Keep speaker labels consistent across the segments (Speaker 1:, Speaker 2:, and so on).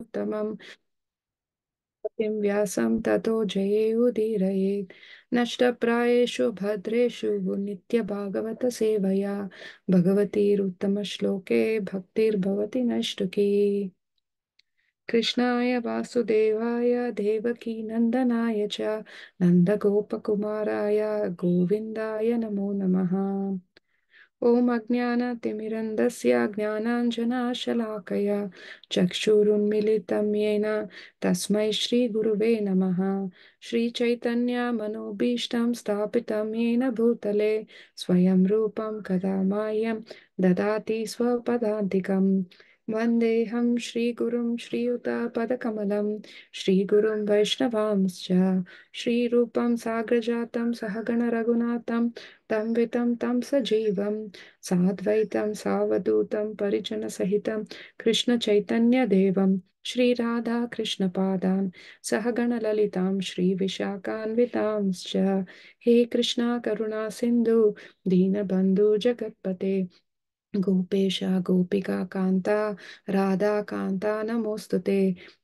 Speaker 1: उत्तमं किं व्यासं ततो जयेयुदीरयेत् नष्टप्रायेषु भद्रेषु नित्यभागवतसेवया भगवतीरुत्तमश्लोके भक्तिर्भवति नष्टुकी कृष्णाय वासुदेवाय देवकी देवकीनन्दनाय च नन्दगोपकुमाराय गोविन्दाय नमो नमः ॐ अज्ञानतिमिरन्दस्य ज्ञानाञ्जनाशलाकया चक्षुरुन्मिलितं येन तस्मै श्रीगुरुवे नमः श्रीचैतन्यमनोभीष्टं स्थापितं येन भूतले स्वयं रूपं कदा मायं ददाति स्वपदान्तिकम् वन्देऽहं श्रीगुरुं श्रीयुतापदकमलं श्रीगुरुं वैष्णवांश्च श्रीरूपं साग्रजातं सहगणरघुनाथं तम तंवितं तं सजीवं साद्वैतं सावधूतं परिजनसहितं कृष्णचैतन्यदेवं श्रीराधा कृष्णपादान् श्री श्रीविशाखान्वितांश्च हे कृष्णा करुणा सिंधु दीनबंधु जगत्पते गोपेश गोपिका कांता राधा कांता नमोस्तुते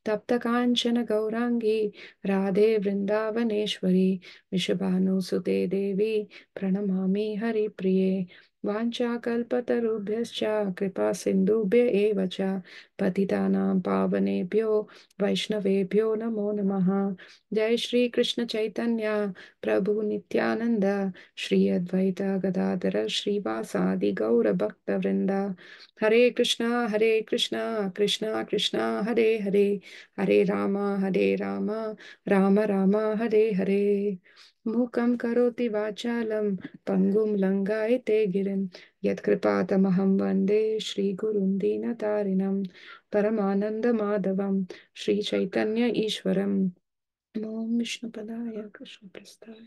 Speaker 1: तप्त कांचन गौरांगी राधे वृंदावनेश्वरी विषभानुसुते देवी प्रणमामि हरिप्रिये वाञ्छाकल्पतरुभ्यश्च कृपा सिंधुभ्य च पावेभ्यो पावनेभ्यो वैष्णवेभ्यो नमो नम जय श्री कृष्ण प्रभु प्रभुनित्यानन्द श्री अद्वैत गदाधर श्रीवासादि गौरभक्तवृन्द हरे कृष्णा हरे कृष्णा कृष्णा कृष्णा हरे हरे हरे राम हरे राम राम राम हरे हरे मूकं करोति वाचालं पङ्गुं लङ्गायते गिरिं यत्कृपातमहं वन्दे श्रीगुरुं दीनतारिणं परमानन्दमाधवं श्रीचैतन्य ईश्वरम् ॐ कृष्ण प्रस्ताय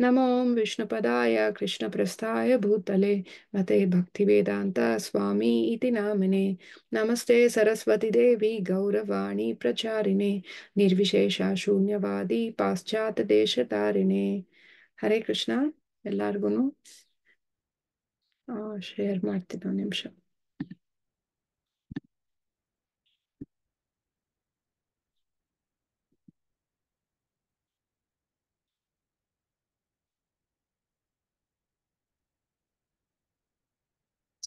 Speaker 1: नमो विष्णुपदाय कृष्ण प्रस्थाय भूतले मते वेदांत स्वामी इति नामिने नमस्ते सरस्वतीदेवी गौरवाणी प्रचारिणे पाश्चात देश तारिणे हरे ಎಲ್ಲಾರ್ಗು ಶೇರ್ शेर ಒಂದು ನಿಮಿಷ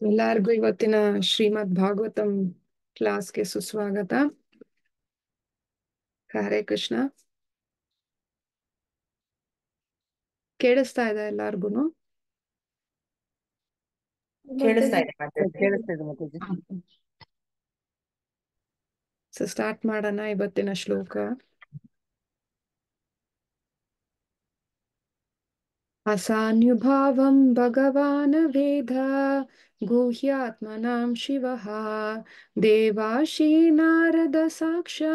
Speaker 1: ಎಲ್ಲಾರ್ಗು ಇವತ್ತಿನ ಶ್ರೀಮದ್ ಭಾಗವತಂ ಕ್ಲಾಸ್ಗೆ ಸುಸ್ವಾಗತ ಹರೇ ಕೃಷ್ಣ ಕೇಳಿಸ್ತಾ ಇದೆ ಎಲ್ಲಾರ್ಗುನು ಸೊ ಸ್ಟಾರ್ಟ್ ಮಾಡೋಣ ಇವತ್ತಿನ ಶ್ಲೋಕ असान्युभाव भगवान वेद गुह्यात्म शिव देवाशी नारद साक्षा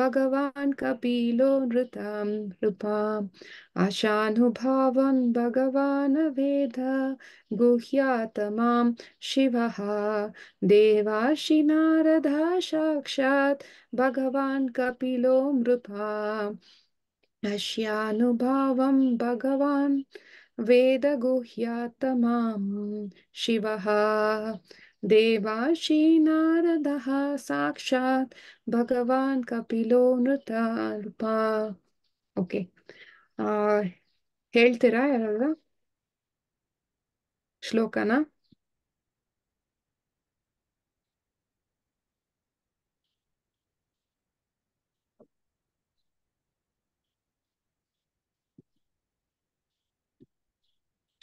Speaker 1: भगवान कपीलो नृत नृपाम् अशानुभावं भगवान् वेद गुह्यात्मां शिव देवाशी नारद साक्षात् भगवान् कपीलो नृपाम् नश्यानुभावं भगवान् वेद गुह्यातमा शिव देवाशी नारद साक्षा भगवान कपिलो ನೃತಾರೂಪ ओके हेल्ती श्लोकना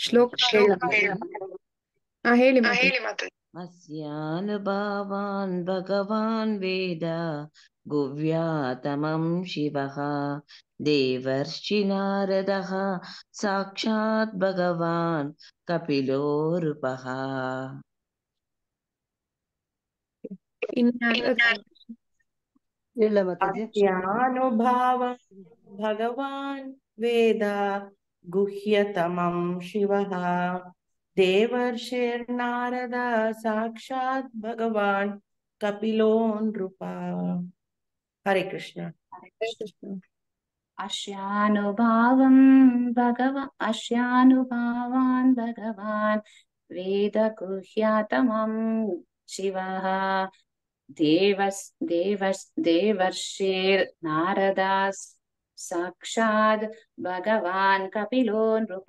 Speaker 2: ಶ್ಲೋಕ ಹೇಳಿ
Speaker 3: ಅಸ್ಯಾನ್ ಭಾವಾನ್ ಭಗವಾನ್ ವೇದ गुव्यातमं शिवः देवर्षि नारदः साक्षात् भगवान् कपिलो रूपः भगवान् वेद गुह्यतमं शिवः देवर्षिर्नारद साक्षात् भगवान् कपिलो नृपा हरे कृष्ण अश्यानुभावं भगव अश्यानुभावान् भगवान् वेदगुह्यातमं शिवः देवस् देवस् देवर्षेर्नारदास् साक्षाद भगवान कपिलो नृप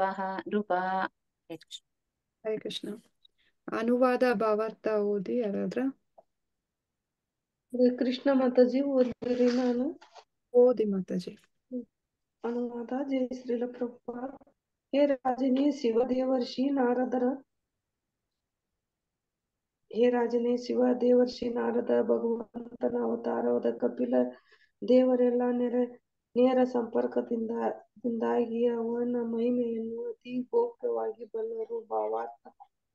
Speaker 3: नृप हरे कृष्ण
Speaker 2: अनुवाद
Speaker 1: भावार्थ ओदी यार कृष्ण माताजी ओदी नानु ओदी माताजी
Speaker 2: अनुवाद जय श्रील प्रभुपाद हे राजने शिवदेवर्षि नारदर हे राजने शिवदेवर्षि नारद भगवंतन अवतार कपिल देवरेला ನೇರ ಸಂಪರ್ಕದಿಂದಾಗಿ ಅವನ ಮಹಿಮೆಯನ್ನು ಅತಿ ಗೋಪ್ಯವಾಗಿ ಬಲ್ಲರು ಭಾವಾರ್ಥ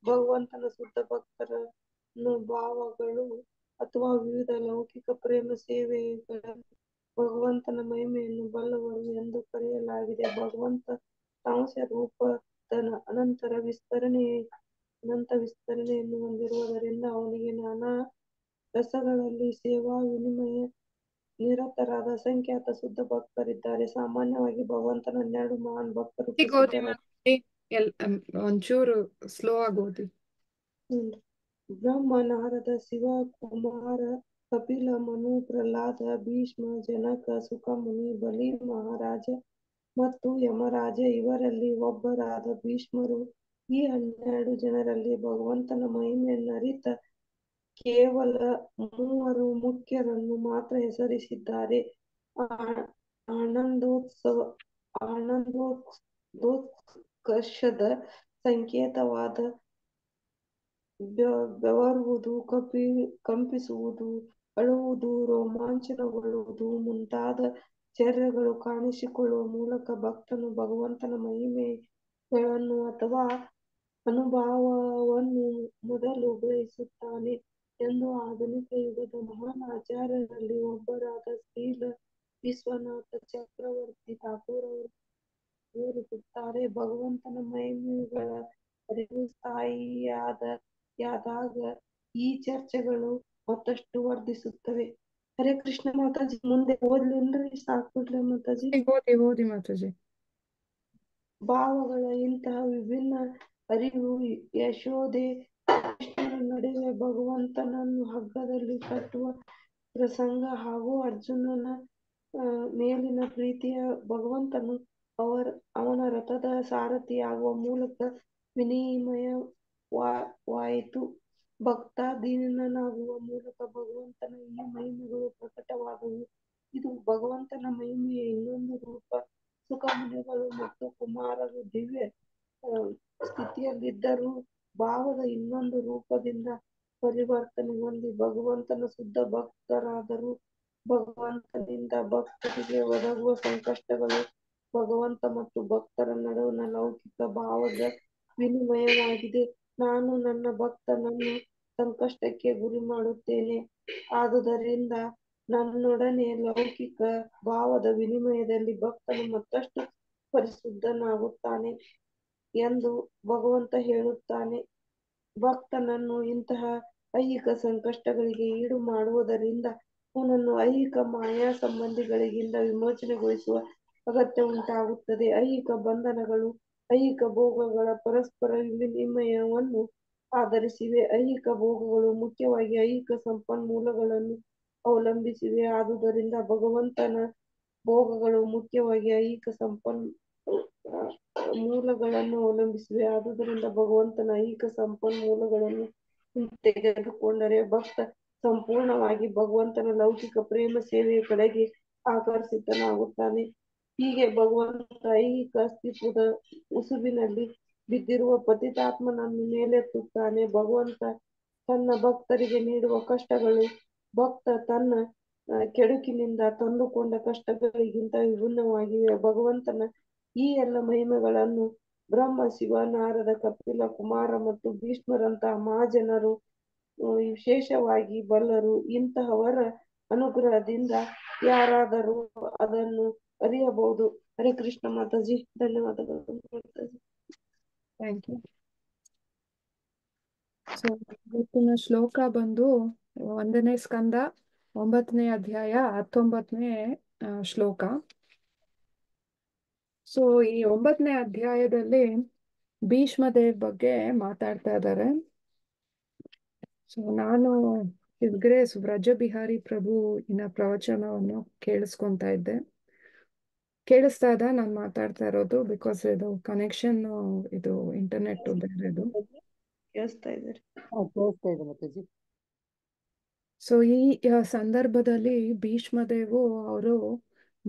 Speaker 2: ಭಗವಂತನ ಶುದ್ಧ ಭಕ್ತರನ್ನು ಭಾವಗಳು ಅಥವಾ ವಿವಿಧ ಲೌಕಿಕ ಪ್ರೇಮ ಸೇವೆಗಳ ಭಗವಂತನ ಮಹಿಮೆಯನ್ನು ಬಲ್ಲವರು ಎಂದು ಕರೆಯಲಾಗಿದೆ ಭಗವಂತ ತಾಂಸ ರೂಪದ ಅನಂತರ ವಿಸ್ತರಣೆ ಅನಂತ ವಿಸ್ತರಣೆಯನ್ನು ಹೊಂದಿರುವುದರಿಂದ ಅವನಿಗೆ ನಾನಾ ರಸಗಳಲ್ಲಿ ಸೇವಾ ವಿನಿಮಯ ನಿರತರಾದ ಅಸಂಖ್ಯಾತ ಶುದ್ಧ ಭಕ್ತರಿದ್ದಾರೆ ಸಾಮಾನ್ಯವಾಗಿ ಭಗವಂತನ ಹನ್ನೆರಡು ಮಹಾನ್ ಭಕ್ತರು ಒಂಚೂರು ಸ್ಲೋ ಆಗೋದು ಬ್ರಹ್ಮ ನಾರದ ಶಿವ ಕುಮಾರ ಕಪಿಲ ಮನು ಪ್ರಹ್ಲಾದ ಭೀಷ್ಮ ಜನಕ ಸುಖಮುನಿ ಬಲಿ ಮಹಾರಾಜ ಮತ್ತು ಯಮರಾಜ ಇವರಲ್ಲಿ ಒಬ್ಬರಾದ ಭೀಷ್ಮರು ಈ ಹನ್ನೆರಡು ಜನರಲ್ಲಿ ಭಗವಂತನ ಮಹಿಮೆಯನ್ನು ಅರಿತ ಕೇವಲ ಮೂವರು ಮುಖ್ಯರನ್ನು ಮಾತ್ರ ಹೆಸರಿಸಿದ್ದಾರೆ ಆನಂದೋತ್ಸವ ಆನಂದೋತ್ಕರ್ಷದ ಸಂಕೇತವಾದ ಬೆವರುವುದು ಕಪಿ ಕಂಪಿಸುವುದು ಅಳುವುದು ರೋಮಾಂಚನಗೊಳ್ಳುವುದು ಮುಂತಾದ ಚರ್ಯಗಳು ಕಾಣಿಸಿಕೊಳ್ಳುವ ಮೂಲಕ ಭಕ್ತನು ಭಗವಂತನ ಮಹಿಮೆಗಳನ್ನು ಅಥವಾ ಅನುಭವವನ್ನು ಮೊದಲು ಗ್ರಹಿಸುತ್ತಾನೆ ಎಂದು ಆಧುನಿಕ ಯುಗದ ಮಹಾನ್ ಆಚಾರ್ಯರಲ್ಲಿ ಒಬ್ಬರಾದ ಶ್ರೀಲ ವಿಶ್ವನಾಥ ಚಕ್ರವರ್ತಿ ಠಾಕೂರ್ ಅವರು ವಿವರಿಸುತ್ತಾರೆ ಭಗವಂತನ ಮಹಿಮೆಗಳ ಅರಿವು ಸ್ಥಾಯಿಯಾದ ಯಾದಾಗ ಈ ಚರ್ಚೆಗಳು ಮತ್ತಷ್ಟು ವರ್ಧಿಸುತ್ತವೆ ಹರೇ ಕೃಷ್ಣ ಮಾತಾಜಿ ಮುಂದೆ ಓದ್ಲಿಲ್ರಿ ಸಾಕು ಮಾತಾಜಿ ಓದಿ ಓದಿ ಮಾತಾಜಿ ಭಾವಗಳ ಇಂತಹ ವಿಭಿನ್ನ ಅರಿವು ಯಶೋಧೆ ನಡುವೆ ಭಗವಂತನನ್ನು ಹಗ್ಗದಲ್ಲಿ ಕಟ್ಟುವ ಪ್ರಸಂಗ ಹಾಗೂ ಅರ್ಜುನನ ಮೇಲಿನ ಪ್ರೀತಿಯ ಭಗವಂತನು ಅವರ ಅವನ ರಥದ ಸಾರಥಿಯಾಗುವ ಮೂಲಕ ವಿನಿಮಯವಾಯಿತು ಭಕ್ತ ದೀನನಾಗುವ ಮೂಲಕ ಭಗವಂತನ ಈ ಮಹಿಮೆಗಳು ಪ್ರಕಟವಾದವು ಇದು ಭಗವಂತನ ಮಹಿಮೆಯ ಇನ್ನೊಂದು ರೂಪ ಮುನಿಗಳು ಮತ್ತು ಕುಮಾರರು ದಿವ್ಯ ಸ್ಥಿತಿಯಲ್ಲಿದ್ದರೂ ಭಾವದ ಇನ್ನೊಂದು ರೂಪದಿಂದ ಪರಿವರ್ತನೆ ಹೊಂದಿ ಭಗವಂತನ ಶುದ್ಧ ಭಕ್ತರಾದರೂ ಭಗವಂತನಿಂದ ಭಕ್ತರಿಗೆ ಒದಗುವ ಸಂಕಷ್ಟಗಳು ಭಗವಂತ ಮತ್ತು ಭಕ್ತರ ನಡುವಿನ ಲೌಕಿಕ ಭಾವದ ವಿನಿಮಯವಾಗಿದೆ ನಾನು ನನ್ನ ಭಕ್ತನನ್ನು ಸಂಕಷ್ಟಕ್ಕೆ ಗುರಿ ಮಾಡುತ್ತೇನೆ ಆದುದರಿಂದ ನನ್ನೊಡನೆ ಲೌಕಿಕ ಭಾವದ ವಿನಿಮಯದಲ್ಲಿ ಭಕ್ತನು ಮತ್ತಷ್ಟು ಪರಿಶುದ್ಧನಾಗುತ್ತಾನೆ ಎಂದು ಭಗವಂತ ಹೇಳುತ್ತಾನೆ ಭಕ್ತನನ್ನು ಇಂತಹ ಐಹಿಕ ಸಂಕಷ್ಟಗಳಿಗೆ ಈಡು ಮಾಡುವುದರಿಂದ ಅವನನ್ನು ಐಹಿಕ ಮಾಯಾ ಸಂಬಂಧಿಗಳಿಗಿಂದ ವಿಮೋಚನೆಗೊಳಿಸುವ ಅಗತ್ಯ ಉಂಟಾಗುತ್ತದೆ ಐಹಿಕ ಬಂಧನಗಳು ಐಹಿಕ ಭೋಗಗಳ ಪರಸ್ಪರ ವಿನಿಮಯವನ್ನು ಆಧರಿಸಿವೆ ಐಹಿಕ ಭೋಗಗಳು ಮುಖ್ಯವಾಗಿ ಐಹಿಕ ಸಂಪನ್ಮೂಲಗಳನ್ನು ಅವಲಂಬಿಸಿವೆ ಆದುದರಿಂದ ಭಗವಂತನ ಭೋಗಗಳು ಮುಖ್ಯವಾಗಿ ಐಹಿಕ ಸಂಪನ್ ಮೂಲಗಳನ್ನು ಅವಲಂಬಿಸಿವೆ ಆದುದರಿಂದ ಭಗವಂತನ ಐಕ ಸಂಪನ್ಮೂಲಗಳನ್ನು ತೆಗೆದುಕೊಂಡರೆ ಭಕ್ತ ಸಂಪೂರ್ಣವಾಗಿ ಭಗವಂತನ ಲೌಕಿಕ ಪ್ರೇಮ ಸೇವೆಯ ಕಡೆಗೆ ಆಕರ್ಷಿತನಾಗುತ್ತಾನೆ ಹೀಗೆ ಭಗವಂತ ಐಹಿಕ ಅಸ್ತಿತ್ವದ ಉಸುಬಿನಲ್ಲಿ ಬಿದ್ದಿರುವ ಪತಿತಾತ್ಮನನ್ನು ಮೇಲೆತ್ತುತ್ತಾನೆ ಭಗವಂತ ತನ್ನ ಭಕ್ತರಿಗೆ ನೀಡುವ ಕಷ್ಟಗಳು ಭಕ್ತ ತನ್ನ ಕೆಡುಕಿನಿಂದ ತಂದುಕೊಂಡ ಕಷ್ಟಗಳಿಗಿಂತ ವಿಭಿನ್ನವಾಗಿವೆ ಭಗವಂತನ ಈ ಎಲ್ಲ ಮಹಿಮೆಗಳನ್ನು ಬ್ರಹ್ಮ ಶಿವ ನಾರದ ಕಪಿಲ ಕುಮಾರ ಮತ್ತು ಭೀಷ್ಮರಂತಹ ಮಹಾಜನರು ವಿಶೇಷವಾಗಿ ಬಲ್ಲರು ಇಂತಹವರ ಅನುಗ್ರಹದಿಂದ ಯಾರಾದರೂ ಅದನ್ನು ಅರಿಯಬಹುದು ಹರೇ ಕೃಷ್ಣ ಮಾತಾಜಿ ಧನ್ಯವಾದಗಳು
Speaker 1: ಶ್ಲೋಕ ಬಂದು ಒಂದನೇ ಸ್ಕಂದ ಒಂಬತ್ತನೇ ಅಧ್ಯಾಯ ಹತ್ತೊಂಬತ್ತನೇ ಶ್ಲೋಕ ಸೊ ಈ ಒಂಬತ್ತನೇ ಅಧ್ಯಾಯದಲ್ಲಿ ಭೀಷ್ಮದೇವ್ ಬಗ್ಗೆ ಮಾತಾಡ್ತಾ ಇದ್ದಾರೆ ಸೊ ನಾನು ಇದ್ಗ್ರೇಸ್ ವ್ರಜ ಬಿಹಾರಿ ಪ್ರಭು ಇನ್ನ ಪ್ರವಚನವನ್ನು ಕೇಳಿಸ್ಕೊಂತ ಇದ್ದೆ ಕೇಳಿಸ್ತಾ ಇದ್ದ ನಾನು ಮಾತಾಡ್ತಾ ಇರೋದು ಬಿಕಾಸ್ ಇದು ಕನೆಕ್ಷನ್ ಇದು ಇಂಟರ್ನೆಟ್ ಬೇರೆದು ಸೊ ಈ ಸಂದರ್ಭದಲ್ಲಿ ಭೀಷ್ಮದೇವು ಅವರು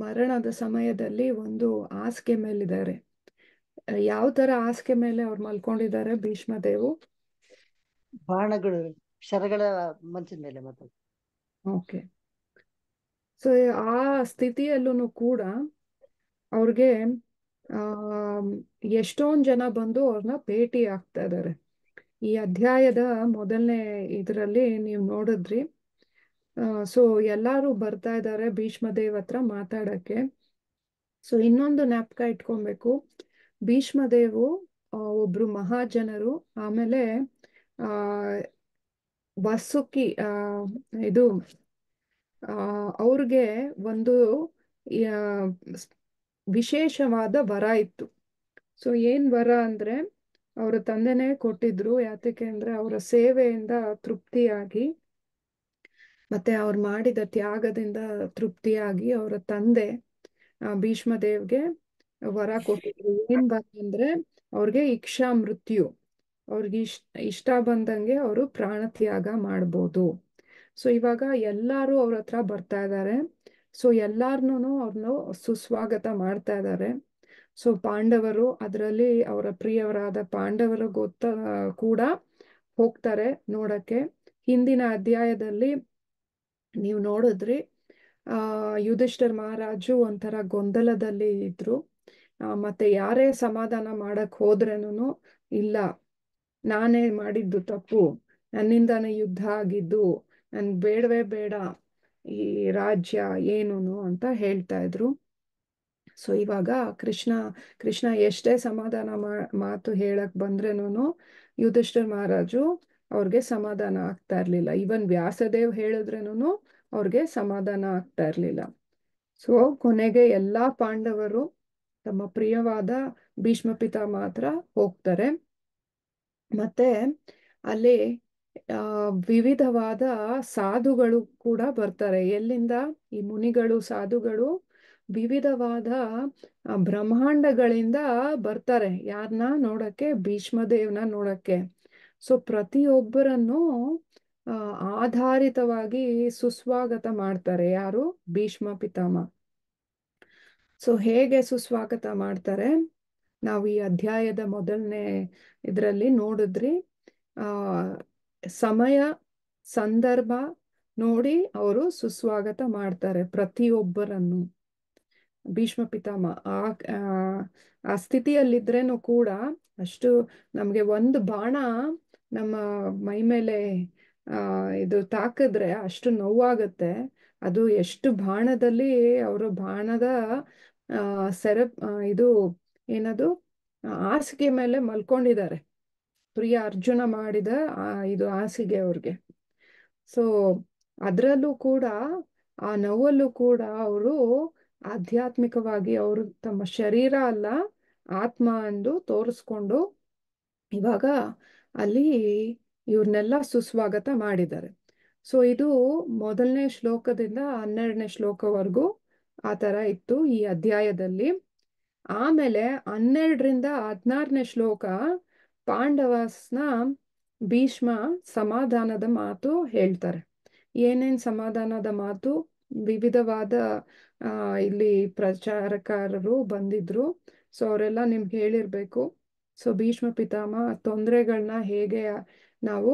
Speaker 1: ಮರಣದ ಸಮಯದಲ್ಲಿ ಒಂದು ಆಸ್ಕೆ ಮೇಲಿದ್ದಾರೆ ಯಾವ ತರ ಆಸ್ಕೆ ಮೇಲೆ ಅವ್ರು ಮಲ್ಕೊಂಡಿದ್ದಾರೆ ಭೀಷ್ಮ ದೇವು ಬಾಣಗಳು ಶರಗಳ ಮಂಚಿನ ಮೇಲೆ ಓಕೆ ಸೊ ಆ ಸ್ಥಿತಿಯಲ್ಲೂ ಕೂಡ ಅವ್ರಿಗೆ ಆ ಎಷ್ಟೊಂದ್ ಜನ ಬಂದು ಅವ್ರನ್ನ ಭೇಟಿ ಆಗ್ತಾ ಇದಾರೆ ಈ ಅಧ್ಯಾಯದ ಮೊದಲನೇ ಇದರಲ್ಲಿ ನೀವು ನೋಡಿದ್ರಿ ಸೊ ಎಲ್ಲಾರು ಬರ್ತಾ ಇದ್ದಾರೆ ಭೀಷ್ಮದೇವ್ ಹತ್ರ ಮಾತಾಡಕ್ಕೆ ಸೊ ಇನ್ನೊಂದು ನ್ಯಾಪ್ಕ ಇಟ್ಕೊಬೇಕು ಭೀಷ್ಮದೇವು ಒಬ್ರು ಮಹಾಜನರು ಆಮೇಲೆ ಆ ವಸುಕಿ ಆ ಇದು ಅವ್ರಿಗೆ ಒಂದು ವಿಶೇಷವಾದ ವರ ಇತ್ತು ಸೊ ಏನ್ ವರ ಅಂದ್ರೆ ಅವರ ತಂದೆನೇ ಕೊಟ್ಟಿದ್ರು ಯಾತಕ್ಕೆ ಅಂದ್ರೆ ಅವರ ಸೇವೆಯಿಂದ ತೃಪ್ತಿಯಾಗಿ ಮತ್ತೆ ಅವ್ರು ಮಾಡಿದ ತ್ಯಾಗದಿಂದ ತೃಪ್ತಿಯಾಗಿ ಅವರ ತಂದೆ ಭೀಷ್ಮ ದೇವ್ಗೆ ವರ ಕೊಟ್ಟಿದ್ರು ಏನ್ ಬಂತಂದ್ರೆ ಅವ್ರಿಗೆ ಇಕ್ಷಾ ಮೃತ್ಯು ಅವ್ರಿಗೆ ಇಷ್ಟ ಇಷ್ಟ ಬಂದಂಗೆ ಅವರು ಪ್ರಾಣ ತ್ಯಾಗ ಮಾಡ್ಬೋದು ಸೊ ಇವಾಗ ಎಲ್ಲಾರು ಅವ್ರ ಹತ್ರ ಬರ್ತಾ ಇದ್ದಾರೆ ಸೊ ಎಲ್ಲಾರ್ನು ಅವ್ರನ್ನ ಸುಸ್ವಾಗತ ಮಾಡ್ತಾ ಇದ್ದಾರೆ ಸೊ ಪಾಂಡವರು ಅದರಲ್ಲಿ ಅವರ ಪ್ರಿಯವರಾದ ಪಾಂಡವರು ಗೊತ್ತ ಕೂಡ ಹೋಗ್ತಾರೆ ನೋಡಕ್ಕೆ ಹಿಂದಿನ ಅಧ್ಯಾಯದಲ್ಲಿ ನೀವು ನೋಡಿದ್ರಿ ಆ ಯುಧಿಷ್ಠರ್ ಮಹಾರಾಜು ಒಂಥರ ಗೊಂದಲದಲ್ಲಿ ಇದ್ರು ಮತ್ತೆ ಯಾರೇ ಸಮಾಧಾನ ಮಾಡಕ್ ಹೋದ್ರೇನು ಇಲ್ಲ ನಾನೇ ಮಾಡಿದ್ದು ತಪ್ಪು ನನ್ನಿಂದಾನೇ ಯುದ್ಧ ಆಗಿದ್ದು ನನ್ ಬೇಡವೇ ಬೇಡ ಈ ರಾಜ್ಯ ಏನು ಅಂತ ಹೇಳ್ತಾ ಇದ್ರು ಸೊ ಇವಾಗ ಕೃಷ್ಣ ಕೃಷ್ಣ ಎಷ್ಟೇ ಸಮಾಧಾನ ಮಾತು ಹೇಳಕ್ ಬಂದ್ರೇನು ಯುಧಿಷ್ಠರ್ ಮಹಾರಾಜು ಅವ್ರಿಗೆ ಸಮಾಧಾನ ಆಗ್ತಾ ಇರಲಿಲ್ಲ ಈವನ್ ವ್ಯಾಸದೇವ್ ಹೇಳಿದ್ರೂನು ಅವ್ರಿಗೆ ಸಮಾಧಾನ ಆಗ್ತಾ ಇರಲಿಲ್ಲ ಸೊ ಕೊನೆಗೆ ಎಲ್ಲಾ ಪಾಂಡವರು ತಮ್ಮ ಪ್ರಿಯವಾದ ಭೀಷ್ಮ ಮಾತ್ರ ಹೋಗ್ತಾರೆ ಮತ್ತೆ ಅಲ್ಲಿ ವಿವಿಧವಾದ ಸಾಧುಗಳು ಕೂಡ ಬರ್ತಾರೆ ಎಲ್ಲಿಂದ ಈ ಮುನಿಗಳು ಸಾಧುಗಳು ವಿವಿಧವಾದ ಬ್ರಹ್ಮಾಂಡಗಳಿಂದ ಬರ್ತಾರೆ ಯಾರನ್ನ ನೋಡಕ್ಕೆ ಭೀಷ್ಮ ದೇವ್ನ ನೋಡಕ್ಕೆ ಸೊ ಪ್ರತಿಯೊಬ್ಬರನ್ನು ಆಧಾರಿತವಾಗಿ ಸುಸ್ವಾಗತ ಮಾಡ್ತಾರೆ ಯಾರು ಭೀಷ್ಮ ಪಿತಾಮ ಸೊ ಹೇಗೆ ಸುಸ್ವಾಗತ ಮಾಡ್ತಾರೆ ನಾವು ಈ ಅಧ್ಯಾಯದ ಮೊದಲನೇ ಇದರಲ್ಲಿ ನೋಡಿದ್ರಿ ಆ ಸಮಯ ಸಂದರ್ಭ ನೋಡಿ ಅವರು ಸುಸ್ವಾಗತ ಮಾಡ್ತಾರೆ ಪ್ರತಿಯೊಬ್ಬರನ್ನು ಭೀಷ್ಮ ಪಿತಾಮ ಆ ಆ ಸ್ಥಿತಿಯಲ್ಲಿದ್ರೇನು ಕೂಡ ಅಷ್ಟು ನಮ್ಗೆ ಒಂದು ಬಾಣ ನಮ್ಮ ಮೈ ಮೇಲೆ ಇದು ತಾಕಿದ್ರೆ ಅಷ್ಟು ನೋವಾಗತ್ತೆ ಅದು ಎಷ್ಟು ಬಾಣದಲ್ಲಿ ಅವರ ಬಾಣದ ಸೆರಪ್ ಇದು ಏನದು ಹಾಸಿಗೆ ಮೇಲೆ ಮಲ್ಕೊಂಡಿದ್ದಾರೆ ಪ್ರಿಯ ಅರ್ಜುನ ಮಾಡಿದ ಇದು ಹಾಸಿಗೆ ಅವ್ರಿಗೆ ಸೊ ಅದರಲ್ಲೂ ಕೂಡ ಆ ನೋವಲ್ಲೂ ಕೂಡ ಅವರು ಆಧ್ಯಾತ್ಮಿಕವಾಗಿ ಅವರು ತಮ್ಮ ಶರೀರ ಅಲ್ಲ ಆತ್ಮ ಎಂದು ತೋರಿಸ್ಕೊಂಡು ಇವಾಗ ಅಲ್ಲಿ ಇವ್ರನ್ನೆಲ್ಲ ಸುಸ್ವಾಗತ ಮಾಡಿದ್ದಾರೆ ಸೊ ಇದು ಮೊದಲನೇ ಶ್ಲೋಕದಿಂದ ಹನ್ನೆರಡನೇ ಶ್ಲೋಕವರೆಗೂ ಆ ತರ ಇತ್ತು ಈ ಅಧ್ಯಾಯದಲ್ಲಿ ಆಮೇಲೆ ಹನ್ನೆರಡರಿಂದ ಹದಿನಾರನೇ ಶ್ಲೋಕ ಪಾಂಡವಸ್ನ ಭೀಷ್ಮ ಸಮಾಧಾನದ ಮಾತು ಹೇಳ್ತಾರೆ ಏನೇನ್ ಸಮಾಧಾನದ ಮಾತು ವಿವಿಧವಾದ ಇಲ್ಲಿ ಪ್ರಚಾರಕಾರರು ಬಂದಿದ್ರು ಸೊ ಅವರೆಲ್ಲ ನಿಮ್ಗೆ ಹೇಳಿರ್ಬೇಕು ಸೊ ಭೀಷ್ಮ ಪಿತಾಮ ತೊಂದರೆಗಳನ್ನ ಹೇಗೆ ನಾವು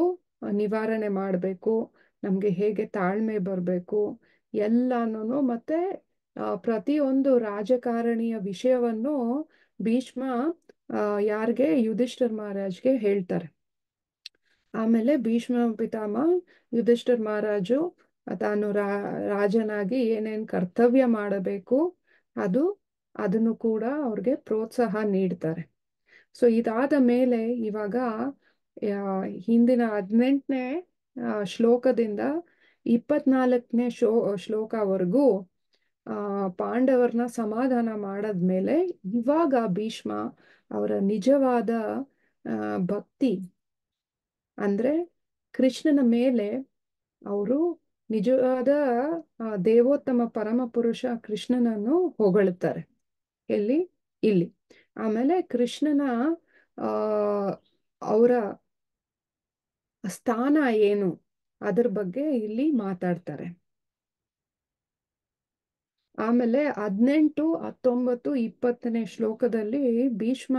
Speaker 1: ನಿವಾರಣೆ ಮಾಡಬೇಕು ನಮಗೆ ಹೇಗೆ ತಾಳ್ಮೆ ಬರಬೇಕು ಎಲ್ಲಾನು ಮತ್ತೆ ಪ್ರತಿಯೊಂದು ರಾಜಕಾರಣಿಯ ವಿಷಯವನ್ನು ಭೀಷ್ಮ ಯಾರಿಗೆ ಯುಧಿಷ್ಠರ್ ಮಹಾರಾಜ್ಗೆ ಹೇಳ್ತಾರೆ ಆಮೇಲೆ ಭೀಷ್ಮ ಪಿತಾಮ ಯುಧಿಷ್ಠರ್ ಮಹಾರಾಜು ತಾನು ರಾ ರಾಜನಾಗಿ ಏನೇನು ಕರ್ತವ್ಯ ಮಾಡಬೇಕು ಅದು ಅದನ್ನು ಕೂಡ ಅವ್ರಿಗೆ ಪ್ರೋತ್ಸಾಹ ನೀಡ್ತಾರೆ ಸೊ ಇದಾದ ಮೇಲೆ ಇವಾಗ ಹಿಂದಿನ ಹದಿನೆಂಟನೇ ಶ್ಲೋಕದಿಂದ ಇಪ್ಪತ್ನಾಲ್ಕನೇ ಶೋ ಶ್ಲೋಕವರೆಗೂ ಪಾಂಡವರನ್ನ ಸಮಾಧಾನ ಮೇಲೆ ಇವಾಗ ಭೀಷ್ಮ ಅವರ ನಿಜವಾದ ಭಕ್ತಿ ಅಂದ್ರೆ ಕೃಷ್ಣನ ಮೇಲೆ ಅವರು ನಿಜವಾದ ದೇವೋತ್ತಮ ಪರಮ ಪುರುಷ ಕೃಷ್ಣನನ್ನು ಹೊಗಳುತ್ತಾರೆ ಎಲ್ಲಿ ಇಲ್ಲಿ ಆಮೇಲೆ ಕೃಷ್ಣನ ಅವರ ಸ್ಥಾನ ಏನು ಅದ್ರ ಬಗ್ಗೆ ಇಲ್ಲಿ ಮಾತಾಡ್ತಾರೆ ಆಮೇಲೆ ಹದಿನೆಂಟು ಹತ್ತೊಂಬತ್ತು ಇಪ್ಪತ್ತನೇ ಶ್ಲೋಕದಲ್ಲಿ ಭೀಷ್ಮ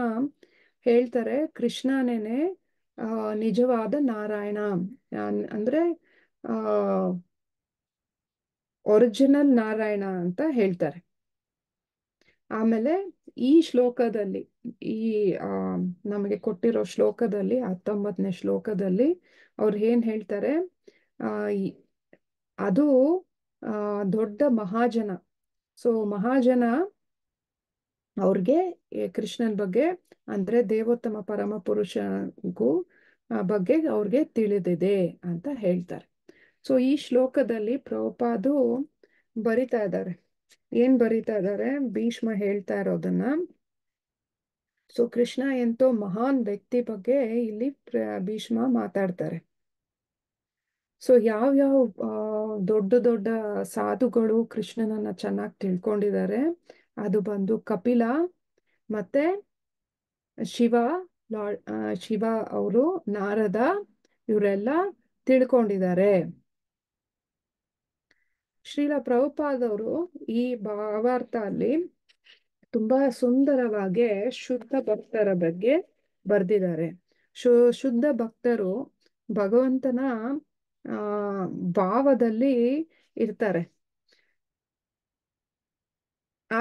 Speaker 1: ಹೇಳ್ತಾರೆ ಕೃಷ್ಣನೇನೆ ನಿಜವಾದ ನಾರಾಯಣ ಅಂದ್ರೆ ಆ ಒರಿಜಿನಲ್ ನಾರಾಯಣ ಅಂತ ಹೇಳ್ತಾರೆ ಆಮೇಲೆ ಈ ಶ್ಲೋಕದಲ್ಲಿ ಈ ಆ ನಮಗೆ ಕೊಟ್ಟಿರೋ ಶ್ಲೋಕದಲ್ಲಿ ಹತ್ತೊಂಬತ್ತನೇ ಶ್ಲೋಕದಲ್ಲಿ ಅವ್ರು ಏನ್ ಹೇಳ್ತಾರೆ ಆ ಅದು ಆ ದೊಡ್ಡ ಮಹಾಜನ ಸೊ ಮಹಾಜನ ಅವ್ರಿಗೆ ಕೃಷ್ಣನ್ ಬಗ್ಗೆ ಅಂದ್ರೆ ದೇವೋತ್ತಮ ಪರಮ ಪುರುಷಗೂ ಬಗ್ಗೆ ಅವ್ರಿಗೆ ತಿಳಿದಿದೆ ಅಂತ ಹೇಳ್ತಾರೆ ಸೊ ಈ ಶ್ಲೋಕದಲ್ಲಿ ಪ್ರಭುಪಾದು ಬರಿತಾ ಇದ್ದಾರೆ ಏನ್ ಬರೀತಾ ಇದ್ದಾರೆ ಭೀಷ್ಮ ಹೇಳ್ತಾ ಇರೋದನ್ನ ಸೊ ಕೃಷ್ಣ ಎಂತೋ ಮಹಾನ್ ವ್ಯಕ್ತಿ ಬಗ್ಗೆ ಇಲ್ಲಿ ಭೀಷ್ಮ ಮಾತಾಡ್ತಾರೆ ಸೊ ಯಾವ ಯಾವ ದೊಡ್ಡ ದೊಡ್ಡ ಸಾಧುಗಳು ಕೃಷ್ಣನನ್ನ ಚೆನ್ನಾಗಿ ತಿಳ್ಕೊಂಡಿದ್ದಾರೆ ಅದು ಬಂದು ಕಪಿಲ ಮತ್ತೆ ಶಿವ ಲಾ ಶಿವ ಅವರು ನಾರದ ಇವರೆಲ್ಲ ತಿಳ್ಕೊಂಡಿದ್ದಾರೆ ಶ್ರೀಲ ಪ್ರಭುಪಾದವರು ಈ ಭಾವಾರ್ಥ ಅಲ್ಲಿ ತುಂಬಾ ಸುಂದರವಾಗಿ ಶುದ್ಧ ಭಕ್ತರ ಬಗ್ಗೆ ಬರ್ದಿದ್ದಾರೆ ಶು ಶುದ್ಧ ಭಕ್ತರು ಭಗವಂತನ ಭಾವದಲ್ಲಿ ಇರ್ತಾರೆ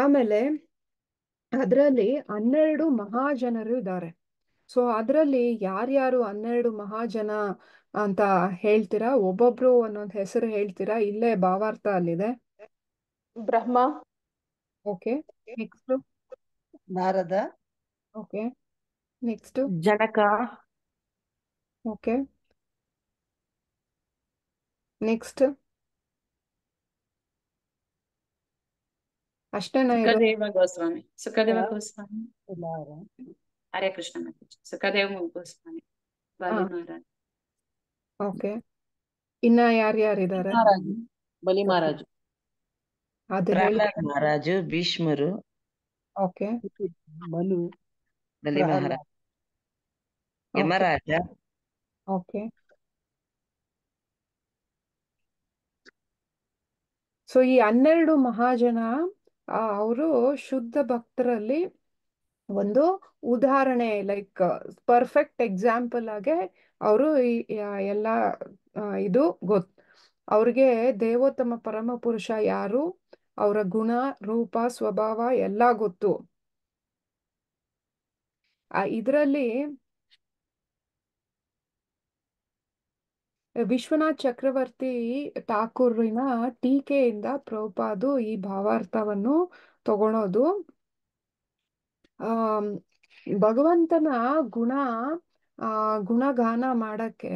Speaker 1: ಆಮೇಲೆ ಅದರಲ್ಲಿ ಹನ್ನೆರಡು ಮಹಾಜನರು ಇದ್ದಾರೆ ಸೊ ಅದರಲ್ಲಿ ಯಾರ್ಯಾರು ಹನ್ನೆರಡು ಮಹಾಜನ ಅಂತ ಹೇಳ್ತೀರಾ ಒಬ್ಬೊಬ್ರು ಒಂದೊಂದು ಹೆಸರು ಹೇಳ್ತೀರಾ ಇಲ್ಲೇ ಭಾವಾರ್ಥ ಅಲ್ಲಿದೆ Brahma okay next Narada
Speaker 2: okay next Janaka okay
Speaker 1: next ಅಷ್ಟೇನಾ ಸುಖದೇವ ಗೋಸ್ವಾಮಿ ಸುಖದೇವ
Speaker 3: ಗೋಸ್ವಾಮಿ ಹರೇ ಕೃಷ್ಣ ಸುಖದೇವ ಗೋಸ್ವಾಮಿ ಬಾಲು ಮಹಾರಾಜ್
Speaker 1: ಓಕೆ ಇನ್ನ ಯಾರ್ಯಾರಿದ್ದಾರೆ ಮಹಾರಾಜು ಬಲಿ ಮಹಾರಾಜು
Speaker 2: ಅದು ಹೇಳಿ ಪ್ರಹ್ಲಾದ್ ಮಹಾರಾಜು ಭೀಷ್ಮರು
Speaker 1: ಓಕೆ ಮನು ಬಲಿ ಮಹಾರಾಜ ಯಮರಾಜ ಓಕೆ ಸೊ ಈ ಹನ್ನೆರಡು ಮಹಾಜನ ಅವರು ಶುದ್ಧ ಭಕ್ತರಲ್ಲಿ ಒಂದು ಉದಾಹರಣೆ ಲೈಕ್ ಪರ್ಫೆಕ್ಟ್ ಎಕ್ಸಾಂಪಲ್ ಆಗಿ ಅವರು ಎಲ್ಲ ಇದು ಗೊತ್ತು ಅವ್ರಿಗೆ ದೇವೋತ್ತಮ ಪರಮ ಪುರುಷ ಯಾರು ಅವರ ಗುಣ ರೂಪ ಸ್ವಭಾವ ಎಲ್ಲ ಗೊತ್ತು ಆ ಇದರಲ್ಲಿ ವಿಶ್ವನಾಥ್ ಚಕ್ರವರ್ತಿ ಠಾಕೂರ್ನ ಟೀಕೆಯಿಂದ ಪ್ರೌಪಾದು ಈ ಭಾವಾರ್ಥವನ್ನು ತಗೊಳೋದು ಭಗವಂತನ ಗುಣ ಗುಣಗಾನ ಮಾಡಕ್ಕೆ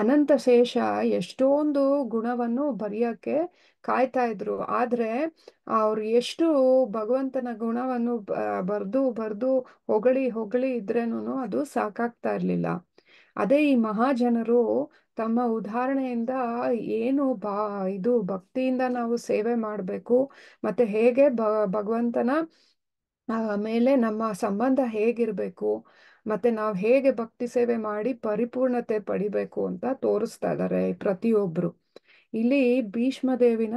Speaker 1: ಅನಂತ ಶೇಷ ಎಷ್ಟೊಂದು ಗುಣವನ್ನು ಬರೆಯಕ್ಕೆ ಕಾಯ್ತಾ ಇದ್ರು ಆದ್ರೆ ಅವ್ರು ಎಷ್ಟು ಭಗವಂತನ ಗುಣವನ್ನು ಬರ್ದು ಬರ್ದು ಹೊಗಳಿ ಹೊಗಳಿ ಇದ್ರೇನು ಅದು ಸಾಕಾಗ್ತಾ ಇರ್ಲಿಲ್ಲ ಅದೇ ಈ ಮಹಾಜನರು ತಮ್ಮ ಉದಾಹರಣೆಯಿಂದ ಏನು ಬಾ ಇದು ಭಕ್ತಿಯಿಂದ ನಾವು ಸೇವೆ ಮಾಡಬೇಕು ಮತ್ತೆ ಹೇಗೆ ಭಗವಂತನ ಮೇಲೆ ನಮ್ಮ ಸಂಬಂಧ ಹೇಗಿರ್ಬೇಕು ಮತ್ತೆ ನಾವು ಹೇಗೆ ಭಕ್ತಿ ಸೇವೆ ಮಾಡಿ ಪರಿಪೂರ್ಣತೆ ಪಡಿಬೇಕು ಅಂತ ತೋರಿಸ್ತಾ ಇದ್ದಾರೆ ಪ್ರತಿಯೊಬ್ರು ಇಲ್ಲಿ ಭೀಷ್ಮ ದೇವಿನ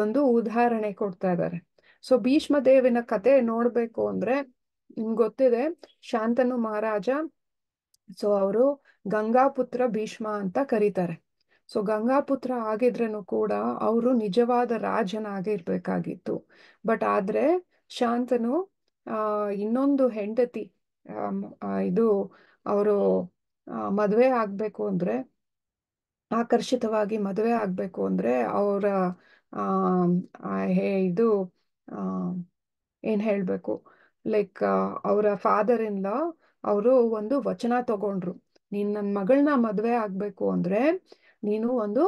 Speaker 1: ಒಂದು ಉದಾಹರಣೆ ಕೊಡ್ತಾ ಇದ್ದಾರೆ ಸೊ ಭೀಷ್ಮ ದೇವಿನ ಕತೆ ನೋಡ್ಬೇಕು ಅಂದ್ರೆ ನಿಮ್ಗೆ ಗೊತ್ತಿದೆ ಶಾಂತನು ಮಹಾರಾಜ ಸೊ ಅವರು ಗಂಗಾಪುತ್ರ ಭೀಷ್ಮ ಅಂತ ಕರೀತಾರೆ ಸೊ ಗಂಗಾಪುತ್ರ ಆಗಿದ್ರೂ ಕೂಡ ಅವರು ನಿಜವಾದ ರಾಜನಾಗಿರ್ಬೇಕಾಗಿತ್ತು ಬಟ್ ಆದ್ರೆ ಶಾಂತನು ಆ ಇನ್ನೊಂದು ಹೆಂಡತಿ ಇದು ಅವರು ಮದುವೆ ಆಗಬೇಕು ಅಂದ್ರೆ ಆಕರ್ಷಿತವಾಗಿ ಮದುವೆ ಆಗಬೇಕು ಅಂದ್ರೆ ಅವರ ಹೇ ಇದು ಏನು ಹೇಳಬೇಕು ಲೈಕ್ ಅವರ ಫಾದರ್ ಇನ್ ಲಾ ಅವರು ಒಂದು ವಚನ ತಗೊಂಡ್ರು ನೀನ್ ನನ್ನ ಮಗಳನ್ನ ಮದುವೆ ಆಗಬೇಕು ಅಂದ್ರೆ ನೀನು ಒಂದು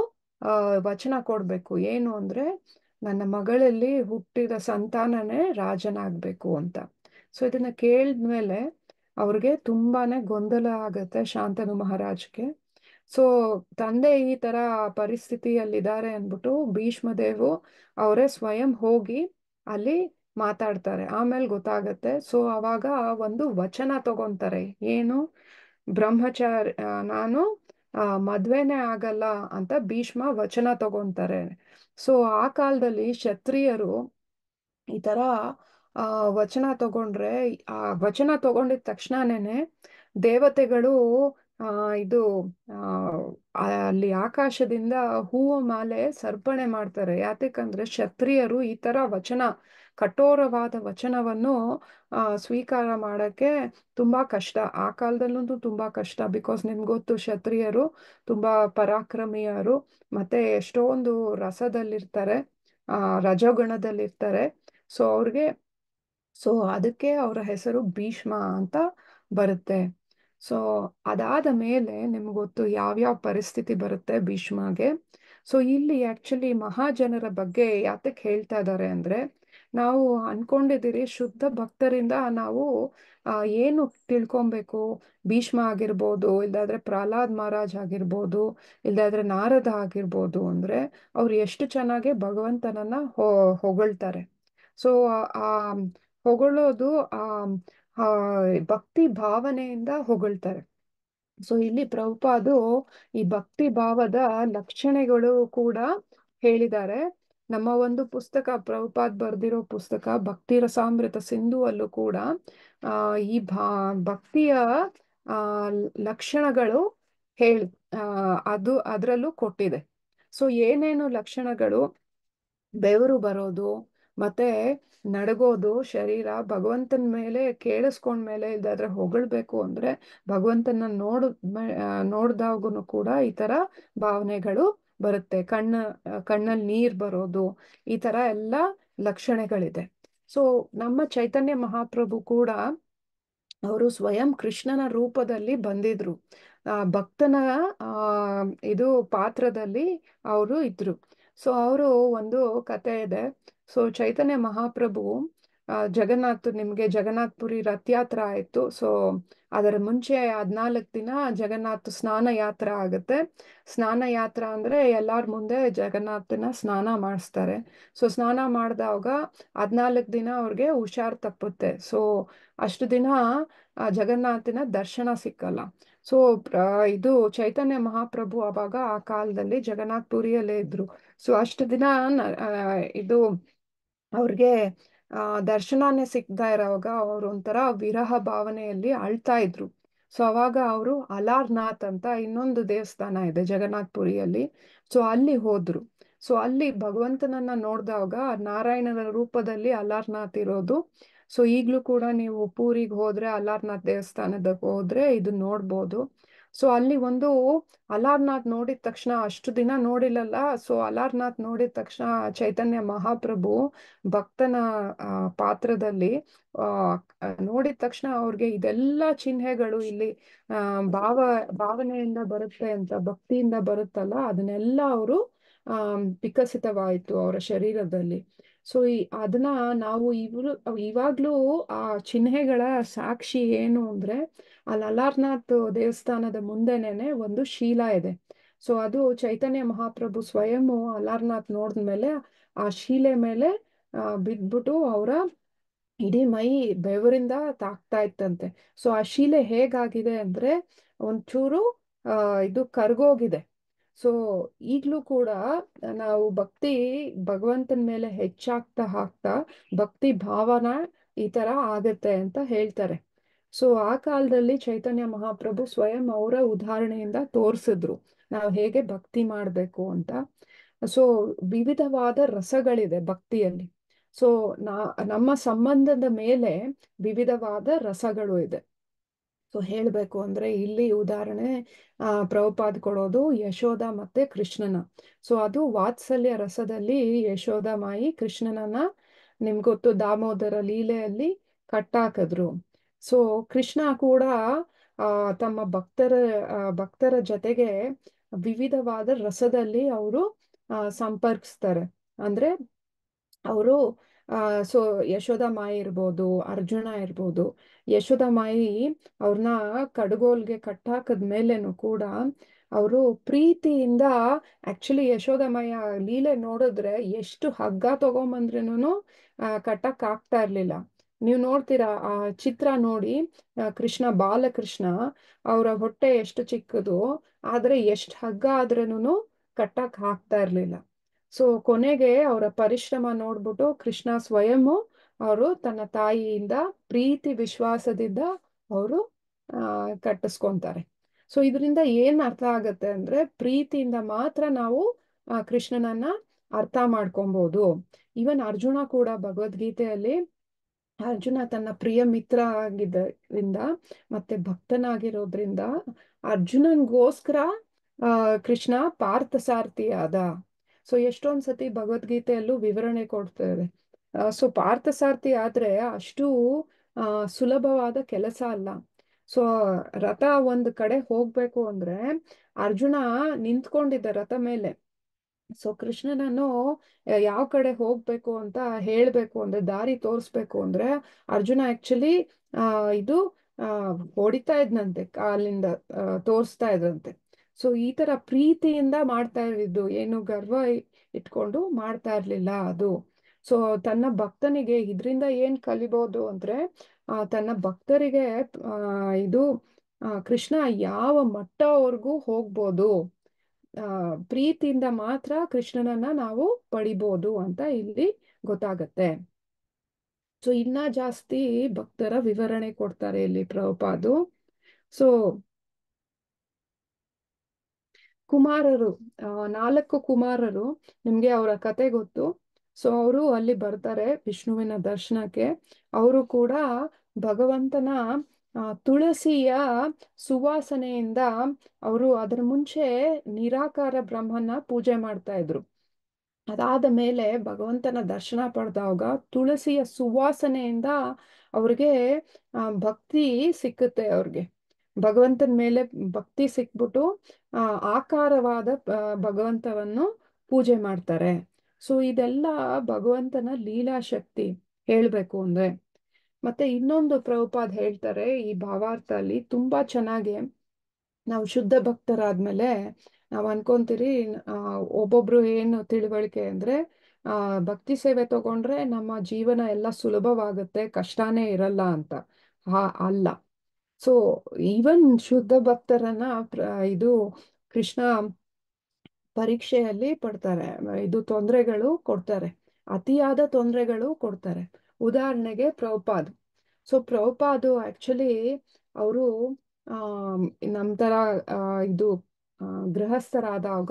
Speaker 1: ವಚನ ಕೊಡಬೇಕು ಏನು ಅಂದ್ರೆ ನನ್ನ ಮಗಳಲ್ಲಿ ಹುಟ್ಟಿದ ಸಂತಾನನೇ ರಾಜನಾಗಬೇಕು ಅಂತ ಸೊ ಇದನ್ನ ಕೇಳಿದ್ಮೇಲೆ ಅವ್ರಿಗೆ ತುಂಬಾನೇ ಗೊಂದಲ ಆಗತ್ತೆ ಶಾಂತನು ಮಹಾರಾಜ್ಗೆ ಸೊ ತಂದೆ ಈ ತರ ಪರಿಸ್ಥಿತಿಯಲ್ಲಿದ್ದಾರೆ ಅಂದ್ಬಿಟ್ಟು ಭೀಷ್ಮದೇವು ಅವರೇ ಸ್ವಯಂ ಹೋಗಿ ಅಲ್ಲಿ ಮಾತಾಡ್ತಾರೆ ಆಮೇಲೆ ಗೊತ್ತಾಗತ್ತೆ ಸೊ ಅವಾಗ ಒಂದು ವಚನ ತಗೊಂತಾರೆ ಏನು ಬ್ರಹ್ಮಚಾರಿ ನಾನು ಮದ್ವೆನೇ ಆಗಲ್ಲ ಅಂತ ಭೀಷ್ಮ ವಚನ ತಗೊಂತಾರೆ ಸೊ ಆ ಕಾಲದಲ್ಲಿ ಕ್ಷತ್ರಿಯರು ಈ ತರ ವಚನ ತಗೊಂಡ್ರೆ ಆ ವಚನ ತಗೊಂಡಿದ ತಕ್ಷಣನೇ ದೇವತೆಗಳು ಆ ಇದು ಅಲ್ಲಿ ಆಕಾಶದಿಂದ ಹೂವ ಮಾಲೆ ಸರ್ಪಣೆ ಮಾಡ್ತಾರೆ ಯಾತಕ್ಕಂದ್ರೆ ಕ್ಷತ್ರಿಯರು ಈ ತರ ವಚನ ಕಠೋರವಾದ ವಚನವನ್ನು ಸ್ವೀಕಾರ ಮಾಡಕ್ಕೆ ತುಂಬಾ ಕಷ್ಟ ಆ ಕಾಲದಲ್ಲಂತೂ ತುಂಬಾ ಕಷ್ಟ ಬಿಕಾಸ್ ನಿಮ್ಗೆ ಗೊತ್ತು ಕ್ಷತ್ರಿಯರು ತುಂಬಾ ಪರಾಕ್ರಮಿಯರು ಮತ್ತೆ ಎಷ್ಟೊಂದು ರಸದಲ್ಲಿರ್ತಾರೆ ಆ ರಜಗುಣದಲ್ಲಿರ್ತಾರೆ ಸೊ ಅವ್ರಿಗೆ ಸೊ ಅದಕ್ಕೆ ಅವರ ಹೆಸರು ಭೀಷ್ಮ ಅಂತ ಬರುತ್ತೆ ಸೊ ಅದಾದ ಮೇಲೆ ನಿಮ್ಗೊತ್ತು ಯಾವ್ಯಾವ ಪರಿಸ್ಥಿತಿ ಬರುತ್ತೆ ಭೀಷ್ಮಗೆ ಸೊ ಇಲ್ಲಿ ಆಕ್ಚುಲಿ ಮಹಾಜನರ ಬಗ್ಗೆ ಯಾತಕ್ಕೆ ಹೇಳ್ತಾ ಇದ್ದಾರೆ ಅಂದ್ರೆ ನಾವು ಅನ್ಕೊಂಡಿದ್ದೀರಿ ಶುದ್ಧ ಭಕ್ತರಿಂದ ನಾವು ಏನು ತಿಳ್ಕೊಬೇಕು ಭೀಷ್ಮ ಆಗಿರ್ಬೋದು ಇಲ್ಲದಾದ್ರೆ ಪ್ರಹ್ಲಾದ್ ಮಹಾರಾಜ್ ಆಗಿರ್ಬೋದು ಇಲ್ಲದಾದ್ರೆ ನಾರದ ಆಗಿರ್ಬೋದು ಅಂದ್ರೆ ಅವ್ರು ಎಷ್ಟು ಚೆನ್ನಾಗಿ ಭಗವಂತನನ್ನ ಹೊಗಳ್ತಾರೆ ಸೊ ಆ ಹೊಗಳೋದು ಆ ಭಕ್ತಿ ಭಾವನೆಯಿಂದ ಹೊಗಳ್ತಾರೆ ಸೊ ಇಲ್ಲಿ ಪ್ರಭುಪಾದು ಈ ಭಕ್ತಿ ಭಾವದ ಲಕ್ಷಣಗಳು ಕೂಡ ಹೇಳಿದ್ದಾರೆ ನಮ್ಮ ಒಂದು ಪುಸ್ತಕ ಪ್ರಭುಪಾದ್ ಬರ್ದಿರೋ ಪುಸ್ತಕ ಭಕ್ತಿ ರಸಾಮೃತ ಸಿಂಧು ಅಲ್ಲೂ ಕೂಡ ಆ ಈ ಭಾ ಭಕ್ತಿಯ ಲಕ್ಷಣಗಳು ಹೇಳಿ ಅದು ಅದರಲ್ಲೂ ಕೊಟ್ಟಿದೆ ಸೊ ಏನೇನು ಲಕ್ಷಣಗಳು ಬೆವರು ಬರೋದು ಮತ್ತೆ ನಡಗೋದು ಶರೀರ ಭಗವಂತನ ಮೇಲೆ ಕೇಳಿಸ್ಕೊಂಡ ಮೇಲೆ ಇಲ್ದಾದ್ರೆ ಹೊಗಳ್ಬೇಕು ಅಂದ್ರೆ ಭಗವಂತನ ನೋಡ್ ನೋಡ್ದಾಗುನು ಕೂಡ ಈ ತರ ಭಾವನೆಗಳು ಬರುತ್ತೆ ಕಣ್ಣ ಕಣ್ಣಲ್ಲಿ ನೀರ್ ಬರೋದು ಈ ತರ ಎಲ್ಲ ಲಕ್ಷಣಗಳಿದೆ ಸೊ ನಮ್ಮ ಚೈತನ್ಯ ಮಹಾಪ್ರಭು ಕೂಡ ಅವರು ಸ್ವಯಂ ಕೃಷ್ಣನ ರೂಪದಲ್ಲಿ ಬಂದಿದ್ರು ಆ ಭಕ್ತನ ಆ ಇದು ಪಾತ್ರದಲ್ಲಿ ಅವರು ಇದ್ರು ಸೊ ಅವರು ಒಂದು ಕತೆ ಇದೆ ಸೊ ಚೈತನ್ಯ ಮಹಾಪ್ರಭು ಜಗನ್ನಾಥ್ ನಿಮಗೆ ಪುರಿ ರಥಯಾತ್ರ ಆಯಿತು ಸೊ ಅದರ ಮುಂಚೆ ಹದಿನಾಲ್ಕು ದಿನ ಜಗನ್ನಾಥ್ ಸ್ನಾನ ಯಾತ್ರ ಆಗುತ್ತೆ ಸ್ನಾನ ಯಾತ್ರ ಅಂದ್ರೆ ಎಲ್ಲಾರ್ ಮುಂದೆ ಜಗನ್ನಾಥನ ಸ್ನಾನ ಮಾಡಿಸ್ತಾರೆ ಸೊ ಸ್ನಾನ ಮಾಡಿದಾಗ ಹದಿನಾಲ್ಕು ದಿನ ಅವ್ರಿಗೆ ಹುಷಾರ್ ತಪ್ಪುತ್ತೆ ಸೊ ಅಷ್ಟು ದಿನ ಜಗನ್ನಾಥನ ದರ್ಶನ ಸಿಕ್ಕಲ್ಲ ಸೊ ಇದು ಚೈತನ್ಯ ಮಹಾಪ್ರಭು ಅವಾಗ ಆ ಕಾಲದಲ್ಲಿ ಜಗನ್ನಾಥ್ ಪುರಿಯಲ್ಲೇ ಇದ್ರು ಸೊ ಅಷ್ಟು ದಿನ ಇದು ಅವ್ರಿಗೆ ದರ್ಶನನೇ ಸಿಗ್ತಾ ಇರೋವಾಗ ಅವ್ರು ಒಂಥರ ವಿರಹ ಭಾವನೆಯಲ್ಲಿ ಅಳ್ತಾ ಇದ್ರು ಸೊ ಅವಾಗ ಅವರು ಅಲಾರ್ನಾಥ್ ಅಂತ ಇನ್ನೊಂದು ದೇವಸ್ಥಾನ ಇದೆ ಜಗನ್ನಾಥ್ಪುರಿಯಲ್ಲಿ ಸೊ ಅಲ್ಲಿ ಹೋದ್ರು ಸೊ ಅಲ್ಲಿ ಭಗವಂತನನ್ನ ನೋಡಿದಾಗ ನಾರಾಯಣನ ರೂಪದಲ್ಲಿ ಅಲಾರ್ನಾಥ್ ಇರೋದು ಸೊ ಈಗ್ಲೂ ಕೂಡ ನೀವು ಪೂರಿಗೆ ಹೋದ್ರೆ ಅಲಾರ್ನಾಥ್ ದೇವಸ್ಥಾನದ ಹೋದ್ರೆ ಇದು ನೋಡ್ಬೋದು ಸೊ ಅಲ್ಲಿ ಒಂದು ಅಲಾರ್ನಾಥ್ ನೋಡಿದ ತಕ್ಷಣ ಅಷ್ಟು ದಿನ ನೋಡಿಲ್ಲಲ್ಲ ಸೊ ಅಲಾರ್ನಾಥ್ ನೋಡಿದ ತಕ್ಷಣ ಚೈತನ್ಯ ಮಹಾಪ್ರಭು ಭಕ್ತನ ಪಾತ್ರದಲ್ಲಿ ನೋಡಿದ ತಕ್ಷಣ ಅವ್ರಿಗೆ ಇದೆಲ್ಲ ಚಿಹ್ನೆಗಳು ಇಲ್ಲಿ ಭಾವ ಭಾವನೆಯಿಂದ ಬರುತ್ತೆ ಅಂತ ಭಕ್ತಿಯಿಂದ ಬರುತ್ತಲ್ಲ ಅದನ್ನೆಲ್ಲ ಅವರು ವಿಕಸಿತವಾಯಿತು ಅವರ ಶರೀರದಲ್ಲಿ ಸೊ ಈ ಅದನ್ನ ನಾವು ಇವ್ರು ಇವಾಗ್ಲೂ ಆ ಚಿಹ್ನೆಗಳ ಸಾಕ್ಷಿ ಏನು ಅಂದ್ರೆ ಅಲ್ಲಿ ಅಲಾರ್ನಾಥ್ ದೇವಸ್ಥಾನದ ಮುಂದೆನೇನೆ ಒಂದು ಶೀಲಾ ಇದೆ ಸೊ ಅದು ಚೈತನ್ಯ ಮಹಾಪ್ರಭು ಸ್ವಯಂ ಅಲಾರ್ನಾಥ್ ನೋಡಿದ್ಮೇಲೆ ಆ ಶೀಲೆ ಮೇಲೆ ಬಿದ್ಬಿಟ್ಟು ಅವರ ಇಡೀ ಮೈ ಬೆವರಿಂದ ತಾಕ್ತಾ ಇತ್ತಂತೆ ಸೊ ಆ ಶೀಲೆ ಹೇಗಾಗಿದೆ ಅಂದ್ರೆ ಒಂಚೂರು ಇದು ಕರ್ಗೋಗಿದೆ ಸೊ ಈಗ್ಲೂ ಕೂಡ ನಾವು ಭಕ್ತಿ ಭಗವಂತನ ಮೇಲೆ ಹೆಚ್ಚಾಗ್ತಾ ಹಾಕ್ತಾ ಭಕ್ತಿ ಭಾವನಾ ಈ ತರ ಆಗತ್ತೆ ಅಂತ ಹೇಳ್ತಾರೆ ಸೊ ಆ ಕಾಲದಲ್ಲಿ ಚೈತನ್ಯ ಮಹಾಪ್ರಭು ಸ್ವಯಂ ಅವರ ಉದಾಹರಣೆಯಿಂದ ತೋರಿಸಿದ್ರು ನಾವು ಹೇಗೆ ಭಕ್ತಿ ಮಾಡಬೇಕು ಅಂತ ಸೊ ವಿವಿಧವಾದ ರಸಗಳಿದೆ ಭಕ್ತಿಯಲ್ಲಿ ಸೊ ನಾ ನಮ್ಮ ಸಂಬಂಧದ ಮೇಲೆ ವಿವಿಧವಾದ ರಸಗಳು ಇದೆ ಸೊ ಹೇಳಬೇಕು ಅಂದ್ರೆ ಇಲ್ಲಿ ಉದಾಹರಣೆ ಆ ಪ್ರಭುಪಾದ್ ಕೊಡೋದು ಯಶೋದ ಮತ್ತೆ ಕೃಷ್ಣನ ಸೊ ಅದು ವಾತ್ಸಲ್ಯ ರಸದಲ್ಲಿ ಯಶೋಧ ಮಾಯಿ ಕೃಷ್ಣನನ್ನ ನಿಮ್ಗೊತ್ತು ದಾಮೋದರ ಲೀಲೆಯಲ್ಲಿ ಕಟ್ಟಾಕಿದ್ರು ಸೊ ಕೃಷ್ಣ ಕೂಡ ತಮ್ಮ ಭಕ್ತರ ಭಕ್ತರ ಜೊತೆಗೆ ವಿವಿಧವಾದ ರಸದಲ್ಲಿ ಅವರು ಸಂಪರ್ಕಿಸ್ತಾರೆ ಅಂದ್ರೆ ಅವರು ಸೊ ಯಶೋಧ ಮಾಯಿ ಇರ್ಬೋದು ಅರ್ಜುನ ಇರ್ಬೋದು ಯಶೋಧ ಮಾಯಿ ಅವ್ರನ್ನ ಕಡ್ಗೋಲ್ಗೆ ಕಟ್ಟಾಕದ ಮೇಲೇನು ಕೂಡ ಅವರು ಪ್ರೀತಿಯಿಂದ ಆಕ್ಚುಲಿ ಯಶೋಧಮಯ ಲೀಲೆ ನೋಡಿದ್ರೆ ಎಷ್ಟು ಹಗ್ಗ ಅಹ್ ಕಟ್ಟಕ್ ಆಗ್ತಾ ಇರ್ಲಿಲ್ಲ ನೀವು ನೋಡ್ತೀರಾ ಆ ಚಿತ್ರ ನೋಡಿ ಕೃಷ್ಣ ಬಾಲಕೃಷ್ಣ ಅವರ ಹೊಟ್ಟೆ ಎಷ್ಟು ಚಿಕ್ಕದು ಆದ್ರೆ ಎಷ್ಟು ಹಗ್ಗ ಆದ್ರೂನು ಕಟ್ಟಕ್ ಹಾಕ್ತಾ ಇರ್ಲಿಲ್ಲ ಸೊ ಕೊನೆಗೆ ಅವರ ಪರಿಶ್ರಮ ನೋಡ್ಬಿಟ್ಟು ಕೃಷ್ಣ ಸ್ವಯಂ ಅವರು ತನ್ನ ತಾಯಿಯಿಂದ ಪ್ರೀತಿ ವಿಶ್ವಾಸದಿಂದ ಅವರು ಕಟ್ಟಿಸ್ಕೊಂತಾರೆ ಸೊ ಇದರಿಂದ ಏನ್ ಅರ್ಥ ಆಗತ್ತೆ ಅಂದ್ರೆ ಪ್ರೀತಿಯಿಂದ ಮಾತ್ರ ನಾವು ಕೃಷ್ಣನನ್ನ ಅರ್ಥ ಮಾಡ್ಕೊಬೋದು ಈವನ್ ಅರ್ಜುನ ಕೂಡ ಭಗವದ್ಗೀತೆಯಲ್ಲಿ ಅರ್ಜುನ ತನ್ನ ಪ್ರಿಯ ಮಿತ್ರ ಆಗಿದ್ದರಿಂದ ಮತ್ತೆ ಭಕ್ತನಾಗಿರೋದ್ರಿಂದ ಅರ್ಜುನನ್ಗೋಸ್ಕರ ಆ ಕೃಷ್ಣ ಪಾರ್ಥ ಸಾರಥಿ ಆದ ಸೊ ಎಷ್ಟೊಂದ್ ಸತಿ ಭಗವದ್ಗೀತೆಯಲ್ಲೂ ವಿವರಣೆ ಕೊಡ್ತಾರೆ ಸೊ ಪಾರ್ಥ ಆದ್ರೆ ಅಷ್ಟು ಸುಲಭವಾದ ಕೆಲಸ ಅಲ್ಲ ಸೊ ರಥ ಒಂದ್ ಕಡೆ ಹೋಗ್ಬೇಕು ಅಂದ್ರೆ ಅರ್ಜುನ ನಿಂತ್ಕೊಂಡಿದ್ದ ರಥ ಮೇಲೆ ಸೊ ಕೃಷ್ಣನನ್ನು ಯಾವ ಕಡೆ ಹೋಗ್ಬೇಕು ಅಂತ ಹೇಳ್ಬೇಕು ಅಂದ್ರೆ ದಾರಿ ತೋರಿಸ್ಬೇಕು ಅಂದ್ರೆ ಅರ್ಜುನ ಆಕ್ಚುಲಿ ಆ ಇದು ಆ ಹೊಡಿತಾ ಇದ್ನಂತೆ ಅಲ್ಲಿಂದ ತೋರಿಸ್ತಾ ಇದ್ರಂತೆ ಸೊ ಈ ತರ ಪ್ರೀತಿಯಿಂದ ಮಾಡ್ತಾ ಇದ್ದು ಏನು ಗರ್ವ ಇಟ್ಕೊಂಡು ಮಾಡ್ತಾ ಇರ್ಲಿಲ್ಲ ಅದು ಸೊ ತನ್ನ ಭಕ್ತನಿಗೆ ಇದರಿಂದ ಏನ್ ಕಲಿಬಹುದು ಅಂದ್ರೆ ತನ್ನ ಭಕ್ತರಿಗೆ ಇದು ಕೃಷ್ಣ ಯಾವ ಮಟ್ಟವರೆಗೂ ಹೋಗ್ಬೋದು ಪ್ರೀತಿಯಿಂದ ಮಾತ್ರ ಕೃಷ್ಣನನ್ನ ನಾವು ಪಡಿಬೋದು ಅಂತ ಇಲ್ಲಿ ಗೊತ್ತಾಗತ್ತೆ ಸೊ ಇನ್ನ ಜಾಸ್ತಿ ಭಕ್ತರ ವಿವರಣೆ ಕೊಡ್ತಾರೆ ಇಲ್ಲಿ ಪ್ರಭುಪಾದು ಸೊ ಕುಮಾರರು ನಾಲ್ಕು ಕುಮಾರರು ನಿಮ್ಗೆ ಅವರ ಕತೆ ಗೊತ್ತು ಸೊ ಅವರು ಅಲ್ಲಿ ಬರ್ತಾರೆ ವಿಷ್ಣುವಿನ ದರ್ಶನಕ್ಕೆ ಅವರು ಕೂಡ ಭಗವಂತನ ತುಳಸಿಯ ಸುವಾಸನೆಯಿಂದ ಅವರು ಅದರ ಮುಂಚೆ ನಿರಾಕಾರ ಬ್ರಹ್ಮನ ಪೂಜೆ ಮಾಡ್ತಾ ಇದ್ರು ಅದಾದ ಮೇಲೆ ಭಗವಂತನ ದರ್ಶನ ಪಡೆದಾಗ ತುಳಸಿಯ ಸುವಾಸನೆಯಿಂದ ಅವ್ರಿಗೆ ಭಕ್ತಿ ಸಿಕ್ಕುತ್ತೆ ಅವ್ರಿಗೆ ಭಗವಂತನ ಮೇಲೆ ಭಕ್ತಿ ಸಿಕ್ಬಿಟ್ಟು ಆಕಾರವಾದ ಭಗವಂತವನ್ನು ಪೂಜೆ ಮಾಡ್ತಾರೆ ಸೊ ಇದೆಲ್ಲ ಭಗವಂತನ ಲೀಲಾಶಕ್ತಿ ಹೇಳ್ಬೇಕು ಅಂದ್ರೆ ಮತ್ತೆ ಇನ್ನೊಂದು ಪ್ರಭುಪಾದ್ ಹೇಳ್ತಾರೆ ಈ ಭಾವಾರ್ಥ ಅಲ್ಲಿ ತುಂಬಾ ಚೆನ್ನಾಗಿ ನಾವು ಶುದ್ಧ ಭಕ್ತರಾದ್ಮೇಲೆ ನಾವ್ ಅನ್ಕೊಂತೀರಿ ಒಬ್ಬೊಬ್ರು ಏನು ತಿಳುವಳಿಕೆ ಅಂದ್ರೆ ಆ ಭಕ್ತಿ ಸೇವೆ ತಗೊಂಡ್ರೆ ನಮ್ಮ ಜೀವನ ಎಲ್ಲ ಸುಲಭವಾಗುತ್ತೆ ಕಷ್ಟನೇ ಇರಲ್ಲ ಅಂತ ಹಾ ಅಲ್ಲ ಸೊ ಈವನ್ ಶುದ್ಧ ಭಕ್ತರನ್ನ ಇದು ಕೃಷ್ಣ ಪರೀಕ್ಷೆಯಲ್ಲಿ ಪಡ್ತಾರೆ ಇದು ತೊಂದರೆಗಳು ಕೊಡ್ತಾರೆ ಅತಿಯಾದ ತೊಂದರೆಗಳು ಕೊಡ್ತಾರೆ ಉದಾಹರಣೆಗೆ ಪ್ರಭುಪಾದ್ ಸೊ ಪ್ರಭುಪಾದು ಆಕ್ಚುಲಿ ಅವರು ನಮ್ಮ ತರ ಇದು ಗೃಹಸ್ಥರಾದಾಗ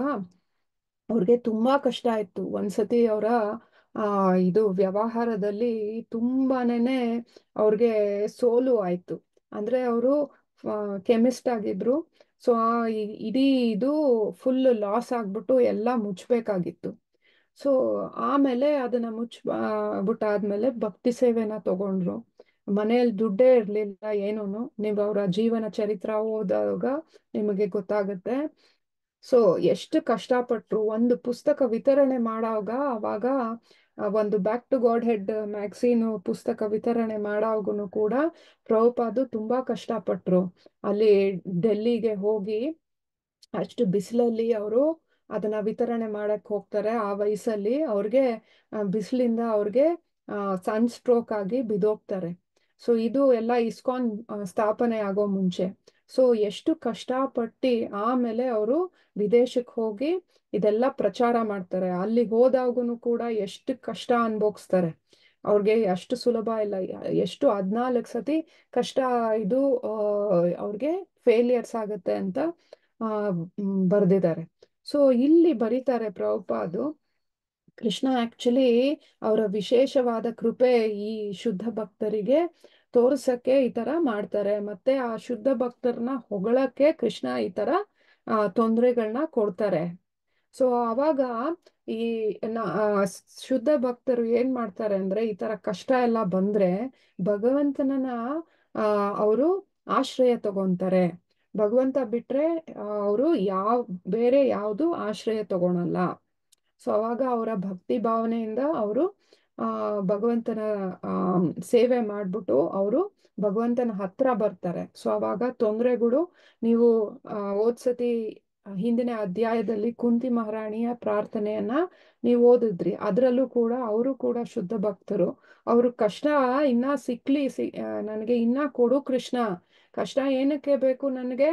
Speaker 1: ಅವ್ರಿಗೆ ತುಂಬಾ ಕಷ್ಟ ಇತ್ತು ಒಂದ್ಸತಿ ಅವರ ಇದು ವ್ಯವಹಾರದಲ್ಲಿ ತುಂಬಾನೇನೆ ಅವ್ರಿಗೆ ಸೋಲು ಆಯ್ತು ಅಂದ್ರೆ ಅವರು ಕೆಮಿಸ್ಟ್ ಆಗಿದ್ರು ಸೊ ಇಡೀ ಇದು ಫುಲ್ ಲಾಸ್ ಆಗ್ಬಿಟ್ಟು ಎಲ್ಲ ಮುಚ್ಚಬೇಕಾಗಿತ್ತು ಸೊ ಆಮೇಲೆ ಅದನ್ನ ಮುಚ್ಚ ಬಿಟ್ಟಾದ್ಮೇಲೆ ಭಕ್ತಿ ಸೇವೆನ ತಗೊಂಡ್ರು ಮನೆಯಲ್ಲಿ ದುಡ್ಡೇ ಇರ್ಲಿಲ್ಲ ಏನೂನು ನೀವು ಅವರ ಜೀವನ ಚರಿತ್ರ ಓದಾಗ ನಿಮಗೆ ಗೊತ್ತಾಗುತ್ತೆ ಸೊ ಎಷ್ಟು ಕಷ್ಟಪಟ್ರು ಒಂದು ಪುಸ್ತಕ ವಿತರಣೆ ಮಾಡವಾಗ ಅವಾಗ ಒಂದು back to godhead magazine ಪುಸ್ತಕ ವಿತರಣೆ ಮಾಡೋವಾಗೂ ಕೂಡ ಪ್ರಭುಪಾದು ತುಂಬಾ ಕಷ್ಟಪಟ್ರು ಅಲ್ಲಿ ಡೆಲ್ಲಿಗೆ ಹೋಗಿ ಅಷ್ಟು ಬಿಸಿಲಲ್ಲಿ ಅವರು ಅದನ್ನ ವಿತರಣೆ ಮಾಡಕ್ ಹೋಗ್ತಾರೆ ಆ ವಯಸ್ಸಲ್ಲಿ ಅವ್ರಿಗೆ ಬಿಸಿಲಿಂದ ಅವ್ರಿಗೆ ಸನ್ ಸ್ಟ್ರೋಕ್ ಆಗಿ ಬಿದೋಗ್ತಾರೆ ಸೊ ಇದು ಎಲ್ಲ ಇಸ್ಕಾನ್ ಸ್ಥಾಪನೆ ಆಗೋ ಮುಂಚೆ ಸೊ ಎಷ್ಟು ಕಷ್ಟಪಟ್ಟು ಆಮೇಲೆ ಅವರು ವಿದೇಶಕ್ಕೆ ಹೋಗಿ ಇದೆಲ್ಲ ಪ್ರಚಾರ ಮಾಡ್ತಾರೆ ಅಲ್ಲಿ ಹೋದಾಗೂ ಕೂಡ ಎಷ್ಟು ಕಷ್ಟ ಅನ್ಭೋಗಿಸ್ತಾರೆ ಅವ್ರಿಗೆ ಅಷ್ಟು ಸುಲಭ ಇಲ್ಲ ಎಷ್ಟು ಹದ್ನಾಲ್ಕು ಸತಿ ಕಷ್ಟ ಇದು ಅವ್ರಿಗೆ ಫೇಲಿಯರ್ಸ್ ಆಗುತ್ತೆ ಅಂತ ಬರ್ದಿದ್ದಾರೆ ಸೊ ಇಲ್ಲಿ ಬರೀತಾರೆ ಪ್ರಭುಪಾದು ಕೃಷ್ಣ ಆಕ್ಚುಲಿ ಅವರ ವಿಶೇಷವಾದ ಕೃಪೆ ಈ ಶುದ್ಧ ಭಕ್ತರಿಗೆ ತೋರ್ಸಕ್ಕೆ ಈ ತರ ಮಾಡ್ತಾರೆ ಮತ್ತೆ ಆ ಶುದ್ಧ ಭಕ್ತರನ್ನ ಹೊಗಳಕ್ಕೆ ಕೃಷ್ಣ ಈ ತರ ಆ ತೊಂದರೆಗಳನ್ನ ಕೊಡ್ತಾರೆ ಸೊ ಅವಾಗ ಈ ಶುದ್ಧ ಭಕ್ತರು ಏನ್ ಮಾಡ್ತಾರೆ ಅಂದ್ರೆ ಈ ತರ ಕಷ್ಟ ಎಲ್ಲ ಬಂದ್ರೆ ಭಗವಂತನನ್ನ ಅವರು ಆಶ್ರಯ ತಗೊಂತಾರೆ ಭಗವಂತ ಬಿಟ್ರೆ ಅವರು ಯಾವ ಬೇರೆ ಯಾವುದು ಆಶ್ರಯ ತಗೊಳಲ್ಲ ಸೊ ಅವಾಗ ಅವರ ಭಕ್ತಿ ಭಾವನೆಯಿಂದ ಅವರು ಭಗವಂತನ ಸೇವೆ ಮಾಡ್ಬಿಟ್ಟು ಅವರು ಭಗವಂತನ ಹತ್ರ ಬರ್ತಾರೆ ಸೊ ಅವಾಗ ತೊಂದರೆಗಳು ನೀವು ಓದ್ಸತಿ ಹಿಂದಿನ ಅಧ್ಯಾಯದಲ್ಲಿ ಕುಂತಿ ಮಹಾರಾಣಿಯ ಪ್ರಾರ್ಥನೆಯನ್ನ ನೀವು ಓದಿದ್ರಿ ಅದರಲ್ಲೂ ಕೂಡ ಅವರು ಕೂಡ ಶುದ್ಧ ಭಕ್ತರು ಅವರು ಕಷ್ಟ ಇನ್ನ ಸಿಕ್ಲಿ ಸಿ ನನಗೆ ಇನ್ನ ಕೊಡು ಕೃಷ್ಣ ಕಷ್ಟ ಏನಕ್ಕೆ ಬೇಕು ನನಗೆ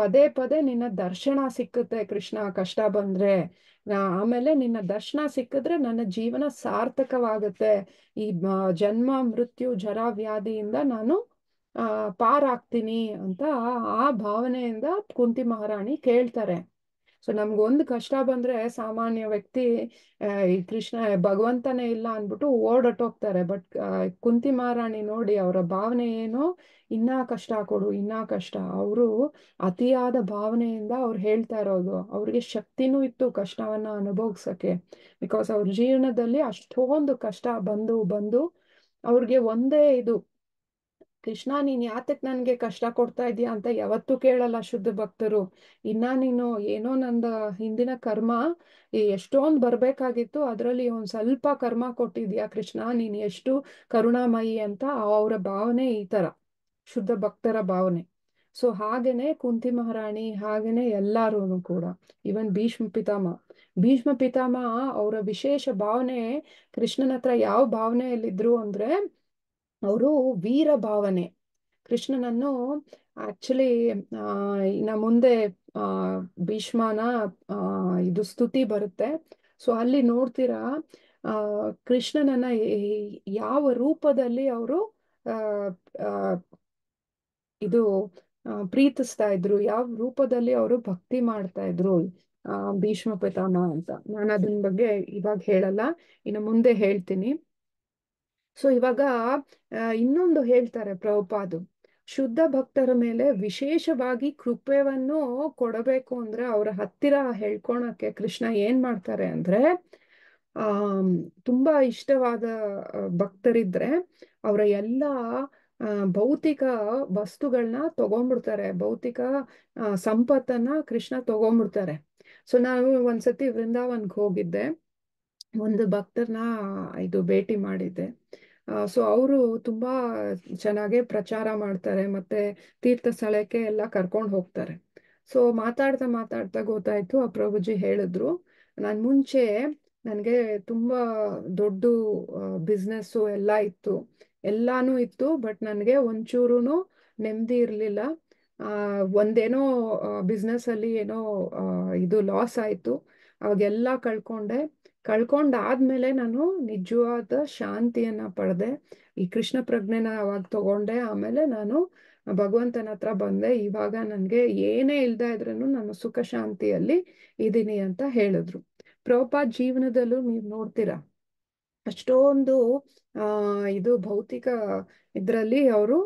Speaker 1: ಪದೇ ಪದೇ ನಿನ್ನ ದರ್ಶನ ಸಿಕ್ಕುತ್ತೆ ಕೃಷ್ಣ ಕಷ್ಟ ಬಂದ್ರೆ ಆಮೇಲೆ ನಿನ್ನ ದರ್ಶನ ಸಿಕ್ಕಿದ್ರೆ ನನ್ನ ಜೀವನ ಸಾರ್ಥಕವಾಗುತ್ತೆ ಈ ಜನ್ಮ ಮೃತ್ಯು ಜರ ವ್ಯಾಧಿಯಿಂದ ನಾನು ಆ ಪಾರಾಗ್ತೀನಿ ಅಂತ ಆ ಭಾವನೆಯಿಂದ ಕುಂತಿ ಮಹಾರಾಣಿ ಕೇಳ್ತಾರೆ ಸೊ ನಮ್ಗೊಂದು ಕಷ್ಟ ಬಂದ್ರೆ ಸಾಮಾನ್ಯ ವ್ಯಕ್ತಿ ಈ ಕೃಷ್ಣ ಭಗವಂತನೇ ಇಲ್ಲ ಅಂದ್ಬಿಟ್ಟು ಹೋಗ್ತಾರೆ ಬಟ್ ಕುಂತಿ ಮಹಾರಾಣಿ ನೋಡಿ ಅವರ ಭಾವನೆ ಏನು ಇನ್ನಾ ಕಷ್ಟ ಕೊಡು ಇನ್ನ ಕಷ್ಟ ಅವರು ಅತಿಯಾದ ಭಾವನೆಯಿಂದ ಅವ್ರು ಹೇಳ್ತಾ ಇರೋದು ಅವ್ರಿಗೆ ಶಕ್ತಿನೂ ಇತ್ತು ಕಷ್ಟವನ್ನ ಅನುಭವಿಸಕ್ಕೆ ಬಿಕಾಸ್ ಅವ್ರ ಜೀವನದಲ್ಲಿ ಅಷ್ಟೊಂದು ಕಷ್ಟ ಬಂದು ಬಂದು ಅವ್ರಿಗೆ ಒಂದೇ ಇದು ಕೃಷ್ಣ ನೀನ್ ಯಾತಕ್ ನನ್ಗೆ ಕಷ್ಟ ಕೊಡ್ತಾ ಇದೀಯ ಅಂತ ಯಾವತ್ತೂ ಕೇಳಲ್ಲ ಶುದ್ಧ ಭಕ್ತರು ಇನ್ನ ನೀನು ಏನೋ ನಂದ ಹಿಂದಿನ ಕರ್ಮ ಎಷ್ಟೊಂದ್ ಬರ್ಬೇಕಾಗಿತ್ತು ಅದ್ರಲ್ಲಿ ಒಂದ್ ಸ್ವಲ್ಪ ಕರ್ಮ ಕೊಟ್ಟಿದ್ಯಾ ಕೃಷ್ಣ ನೀನ್ ಎಷ್ಟು ಕರುಣಾಮಯಿ ಅಂತ ಅವರ ಭಾವನೆ ಈ ತರ ಶುದ್ಧ ಭಕ್ತರ ಭಾವನೆ ಸೊ ಹಾಗೇನೆ ಕುಂತಿ ಮಹಾರಾಣಿ ಹಾಗೇನೆ ಎಲ್ಲಾರು ಕೂಡ ಇವನ್ ಭೀಷ್ಮ ಪಿತಾಮ ಭೀಷ್ಮ ಪಿತಾಮ ಅವರ ವಿಶೇಷ ಭಾವನೆ ಕೃಷ್ಣನ ಹತ್ರ ಯಾವ ಭಾವನೆಯಲ್ಲಿದ್ರು ಅಂದ್ರೆ ಅವರು ವೀರ ಭಾವನೆ ಕೃಷ್ಣನನ್ನು ಆಕ್ಚುಲಿ ಇನ್ನ ಮುಂದೆ ಆ ಭೀಷ್ಮನ ಇದು ಸ್ತುತಿ ಬರುತ್ತೆ ಸೊ ಅಲ್ಲಿ ನೋಡ್ತೀರಾ ಆ ಕೃಷ್ಣನನ್ನ ಯಾವ ರೂಪದಲ್ಲಿ ಅವರು ಇದು ಪ್ರೀತಿಸ್ತಾ ಇದ್ರು ಯಾವ ರೂಪದಲ್ಲಿ ಅವರು ಭಕ್ತಿ ಮಾಡ್ತಾ ಇದ್ರು ಭೀಷ್ಮ ಪಿತಾಮ ಅಂತ ನಾನು ಅದನ್ ಬಗ್ಗೆ ಇವಾಗ ಹೇಳಲ್ಲ ಇನ್ನು ಮುಂದೆ ಹೇಳ್ತೀನಿ ಸೊ ಇವಾಗ ಇನ್ನೊಂದು ಹೇಳ್ತಾರೆ ಪ್ರಭುಪಾದು ಶುದ್ಧ ಭಕ್ತರ ಮೇಲೆ ವಿಶೇಷವಾಗಿ ಕೃಪೆಯನ್ನು ಕೊಡಬೇಕು ಅಂದ್ರೆ ಅವರ ಹತ್ತಿರ ಹೇಳ್ಕೊಳಕ್ಕೆ ಕೃಷ್ಣ ಏನ್ ಮಾಡ್ತಾರೆ ಅಂದ್ರೆ ಆ ತುಂಬಾ ಇಷ್ಟವಾದ ಭಕ್ತರಿದ್ರೆ ಅವರ ಎಲ್ಲ ಭೌತಿಕ ವಸ್ತುಗಳನ್ನ ತಗೊಂಡ್ಬಿಡ್ತಾರೆ ಭೌತಿಕ ಸಂಪತ್ತನ್ನ ಕೃಷ್ಣ ತಗೊಂಡ್ಬಿಡ್ತಾರೆ ಸೊ ನಾನು ಒಂದ್ಸತಿ ವೃಂದಾವನ್ಗೆ ಹೋಗಿದ್ದೆ ಒಂದು ಭಕ್ತರನ್ನ ಇದು ಭೇಟಿ ಮಾಡಿದ್ದೆ ಸೊ ಅವರು ತುಂಬಾ ಚೆನ್ನಾಗೆ ಪ್ರಚಾರ ಮಾಡ್ತಾರೆ ಮತ್ತೆ ತೀರ್ಥ ಸ್ಥಳಕ್ಕೆ ಎಲ್ಲ ಕರ್ಕೊಂಡು ಹೋಗ್ತಾರೆ ಸೊ ಮಾತಾಡ್ತಾ ಮಾತಾಡ್ತಾ ಗೊತ್ತಾಯ್ತು ಆ ಪ್ರಭುಜಿ ಹೇಳಿದ್ರು ನಾನು ಮುಂಚೆ ನನಗೆ ತುಂಬಾ ದೊಡ್ಡ ಬಿಸ್ನೆಸ್ಸು ಎಲ್ಲ ಇತ್ತು ಎಲ್ಲಾನು ಇತ್ತು ಬಟ್ ನನಗೆ ಒಂಚೂರು ನೆಮ್ಮದಿ ಇರಲಿಲ್ಲ ಒಂದೇನೋ ಬಿಸ್ನೆಸ್ ಅಲ್ಲಿ ಏನೋ ಇದು ಲಾಸ್ ಆಯ್ತು ಅವಾಗೆಲ್ಲ ಕಳ್ಕೊಂಡೆ ಕಳ್ಕೊಂಡಾದ್ಮೇಲೆ ನಾನು ನಿಜವಾದ ಶಾಂತಿಯನ್ನ ಪಡೆದೆ ಈ ಕೃಷ್ಣ ಪ್ರಜ್ಞೆನ ಅವಾಗ ತಗೊಂಡೆ ಆಮೇಲೆ ನಾನು ಭಗವಂತನ ಹತ್ರ ಬಂದೆ ಇವಾಗ ನನ್ಗೆ ಏನೇ ಇಲ್ದ ಇದ್ರೂ ನಾನು ಸುಖ ಶಾಂತಿಯಲ್ಲಿ ಇದ್ದೀನಿ ಅಂತ ಹೇಳಿದ್ರು ಪ್ರೋಪಾ ಜೀವನದಲ್ಲೂ ನೀವ್ ನೋಡ್ತೀರಾ ಅಷ್ಟೊಂದು ಆ ಇದು ಭೌತಿಕ ಇದ್ರಲ್ಲಿ ಅವರು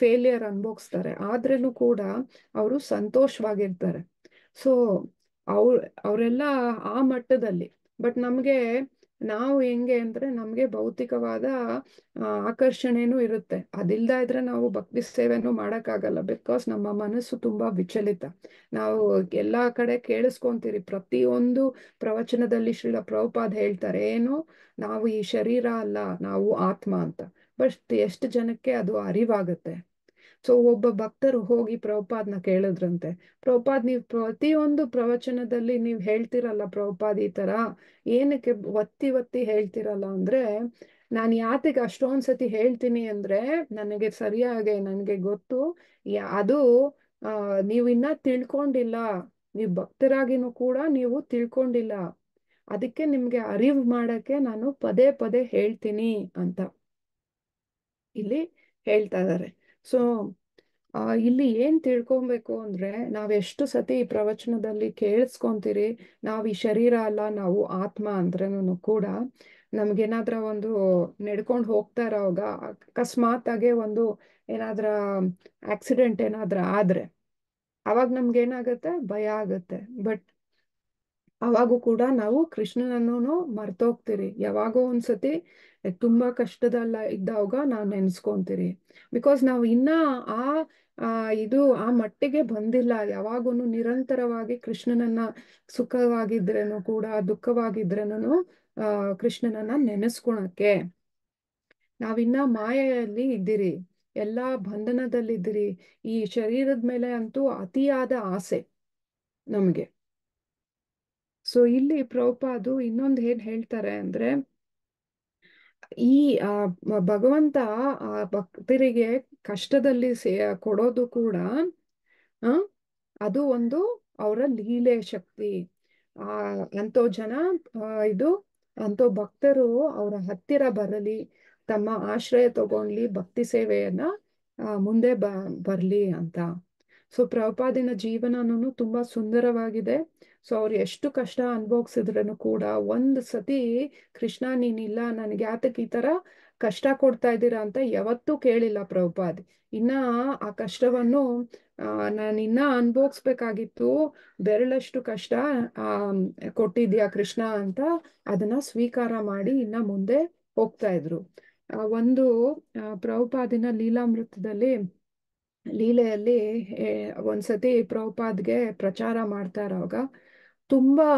Speaker 1: ಫೇಲಿಯರ್ ಅನ್ಭೋಗಿಸ್ತಾರೆ ಆದ್ರೂ ಕೂಡ ಅವರು ಸಂತೋಷವಾಗಿರ್ತಾರೆ ಸೊ ಅವ್ರ ಅವರೆಲ್ಲ ಆ ಮಟ್ಟದಲ್ಲಿ ಬಟ್ ನಮಗೆ ನಾವು ಹೆಂಗೆ ಅಂದ್ರೆ ನಮಗೆ ಭೌತಿಕವಾದ ಆಕರ್ಷಣೆನೂ ಇರುತ್ತೆ ಅದಿಲ್ದ ಇದ್ರೆ ನಾವು ಭಕ್ತಿ ಸೇವೆನೂ ಮಾಡೋಕ್ಕಾಗಲ್ಲ ಬಿಕಾಸ್ ನಮ್ಮ ಮನಸ್ಸು ತುಂಬಾ ವಿಚಲಿತ ನಾವು ಎಲ್ಲಾ ಕಡೆ ಕೇಳಿಸ್ಕೊಂತೀರಿ ಪ್ರತಿಯೊಂದು ಪ್ರವಚನದಲ್ಲಿ ಶ್ರೀಲ ಪ್ರಭುಪಾದ್ ಹೇಳ್ತಾರೆ ಏನು ನಾವು ಈ ಶರೀರ ಅಲ್ಲ ನಾವು ಆತ್ಮ ಅಂತ ಬಟ್ ಎಷ್ಟು ಜನಕ್ಕೆ ಅದು ಅರಿವಾಗುತ್ತೆ ಸೊ ಒಬ್ಬ ಭಕ್ತರು ಹೋಗಿ ಪ್ರಭುಪಾದ್ನ ಕೇಳಿದ್ರಂತೆ ಪ್ರಭುಪಾದ್ ನೀವು ಪ್ರತಿಯೊಂದು ಪ್ರವಚನದಲ್ಲಿ ನೀವು ಹೇಳ್ತಿರಲ್ಲ ಪ್ರಭುಪಾದ್ ಈ ತರ ಏನಕ್ಕೆ ಒತ್ತಿ ಒತ್ತಿ ಹೇಳ್ತಿರಲ್ಲ ಅಂದ್ರೆ ನಾನು ಯಾತಿಗೆ ಅಷ್ಟೊಂದ್ ಸತಿ ಹೇಳ್ತೀನಿ ಅಂದ್ರೆ ನನಗೆ ಸರಿಯಾಗೆ ನನಗೆ ಗೊತ್ತು ಅದು ನೀವು ಇನ್ನ ತಿಳ್ಕೊಂಡಿಲ್ಲ ನೀವು ಭಕ್ತರಾಗಿನೂ ಕೂಡ ನೀವು ತಿಳ್ಕೊಂಡಿಲ್ಲ ಅದಕ್ಕೆ ನಿಮ್ಗೆ ಅರಿವು ಮಾಡಕ್ಕೆ ನಾನು ಪದೇ ಪದೇ ಹೇಳ್ತೀನಿ ಅಂತ ಇಲ್ಲಿ ಹೇಳ್ತಾ ಇದಾರೆ ಸೊ ಇಲ್ಲಿ ಏನ್ ತಿಳ್ಕೊಬೇಕು ಅಂದ್ರೆ ನಾವ್ ಎಷ್ಟು ಸತಿ ಈ ಪ್ರವಚನದಲ್ಲಿ ಕೇಳಿಸ್ಕೊಂತೀರಿ ನಾವ್ ಈ ಶರೀರ ಅಲ್ಲ ನಾವು ಆತ್ಮ ಅಂದ್ರೆ ಕೂಡ ನಮ್ಗೇನಾದ್ರ ಒಂದು ನಡ್ಕೊಂಡ್ ಹೋಗ್ತಾ ಇರೋವಾಗ ಅಕಸ್ಮಾತ್ ಆಗೇ ಒಂದು ಏನಾದ್ರ ಆಕ್ಸಿಡೆಂಟ್ ಏನಾದ್ರ ಆದ್ರೆ ಅವಾಗ ನಮ್ಗೆ ಏನಾಗತ್ತೆ ಭಯ ಆಗತ್ತೆ ಬಟ್ ಅವಾಗೂ ಕೂಡ ನಾವು ಕೃಷ್ಣನನ್ನು ಮರ್ತೋಗ್ತೀರಿ ಯಾವಾಗೋ ಒಂದ್ಸತಿ ತುಂಬಾ ಕಷ್ಟದಲ್ಲ ಇದ್ದಾಗ ನಾವು ನೆನೆಸ್ಕೊಂತೀರಿ ಬಿಕಾಸ್ ನಾವು ಇನ್ನ ಆ ಇದು ಆ ಮಟ್ಟಿಗೆ ಬಂದಿಲ್ಲ ಯಾವಾಗೂ ನಿರಂತರವಾಗಿ ಕೃಷ್ಣನನ್ನ ಸುಖವಾಗಿದ್ರೇನು ಕೂಡ ದುಃಖವಾಗಿದ್ರೇನು ಕೃಷ್ಣನನ್ನ ನೆನೆಸ್ಕೊಳಕ್ಕೆ ನಾವಿನ್ನ ಮಾಯೆಯಲ್ಲಿ ಇದ್ದೀರಿ ಎಲ್ಲಾ ಬಂಧನದಲ್ಲಿದ್ದೀರಿ ಈ ಶರೀರದ ಮೇಲೆ ಅಂತೂ ಅತಿಯಾದ ಆಸೆ ನಮಗೆ ಸೊ ಇಲ್ಲಿ ಪ್ರೌಪಾದು ಇನ್ನೊಂದು ಏನ್ ಹೇಳ್ತಾರೆ ಅಂದ್ರೆ ಈ ಭಗವಂತ ಆ ಭಕ್ತರಿಗೆ ಕಷ್ಟದಲ್ಲಿ ಕೊಡೋದು ಕೂಡ ಅದು ಒಂದು ಅವರ ಲೀಲೆ ಶಕ್ತಿ ಆ ಎಂತೋ ಜನ ಇದು ಅಂತೋ ಭಕ್ತರು ಅವರ ಹತ್ತಿರ ಬರಲಿ ತಮ್ಮ ಆಶ್ರಯ ತಗೊಂಡ್ಲಿ ಭಕ್ತಿ ಸೇವೆಯನ್ನ ಮುಂದೆ ಬ ಬರ್ಲಿ ಅಂತ ಸೊ ಪ್ರೌಪಾದಿನ ಜೀವನನೂ ತುಂಬಾ ಸುಂದರವಾಗಿದೆ ಸೊ ಅವ್ರು ಎಷ್ಟು ಕಷ್ಟ ಅನುಭವಿಸಿದ್ರು ಕೂಡ ಒಂದ್ ಸತಿ ಕೃಷ್ಣ ನೀನಿಲ್ಲ ನನಗೆ ಯಾತಕ್ಕೆ ಈ ತರ ಕಷ್ಟ ಕೊಡ್ತಾ ಇದ್ದೀರಾ ಅಂತ ಯಾವತ್ತೂ ಕೇಳಿಲ್ಲ ಪ್ರೌಪಾದಿ ಇನ್ನ ಆ ಕಷ್ಟವನ್ನು ನಾನು ಇನ್ನ ಅನ್ಭೋಗ್ಸ್ಬೇಕಾಗಿತ್ತು ಬೆರಳಷ್ಟು ಕಷ್ಟ ಆ ಕೊಟ್ಟಿದ್ಯಾ ಕೃಷ್ಣ ಅಂತ ಅದನ್ನ ಸ್ವೀಕಾರ ಮಾಡಿ ಇನ್ನ ಮುಂದೆ ಹೋಗ್ತಾ ಇದ್ರು ಒಂದು ಪ್ರಭುಪಾದಿನ ಲೀಲಾಮೃತದಲ್ಲಿ ಲೀಲೆಯಲ್ಲಿ ಒಂದ್ಸತಿ ಪ್ರಭುಪಾದ್ಗೆ ಪ್ರಚಾರ ಮಾಡ್ತಾ ಇರೋವಾಗ ತುಂಬಾ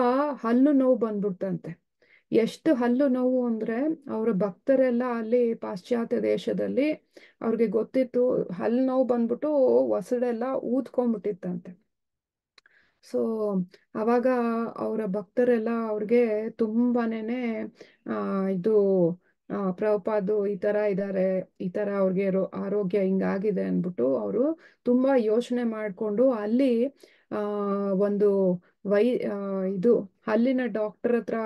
Speaker 1: ಹಲ್ಲು ನೋವು ಬಂದ್ಬಿಡ್ತಂತೆ ಎಷ್ಟು ಹಲ್ಲು ನೋವು ಅಂದ್ರೆ ಅವರ ಭಕ್ತರೆಲ್ಲ ಅಲ್ಲಿ ಪಾಶ್ಚಾತ್ಯ ದೇಶದಲ್ಲಿ ಅವ್ರಿಗೆ ಗೊತ್ತಿತ್ತು ಹಲ್ಲು ನೋವು ಬಂದ್ಬಿಟ್ಟು ಹೊಸಡೆಲ್ಲ ಊದ್ಕೊಂಡ್ಬಿಟ್ಟಿತ್ತಂತೆ ಸೊ ಅವಾಗ ಅವರ ಭಕ್ತರೆಲ್ಲ ಅವ್ರಿಗೆ ತುಂಬಾನೇನೆ ಇದು ಪ್ರಭುಪಾದು ಈ ತರ ಇದಾರೆ ಈ ತರ ಅವ್ರಿಗೆ ಆರೋಗ್ಯ ಹಿಂಗಾಗಿದೆ ಅನ್ಬಿಟ್ಟು ಅವರು ತುಂಬಾ ಯೋಚನೆ ಮಾಡ್ಕೊಂಡು ಅಲ್ಲಿ ಆ ಒಂದು ವೈ ಇದು ಅಲ್ಲಿನ ಡಾಕ್ಟರ್ ಹತ್ರ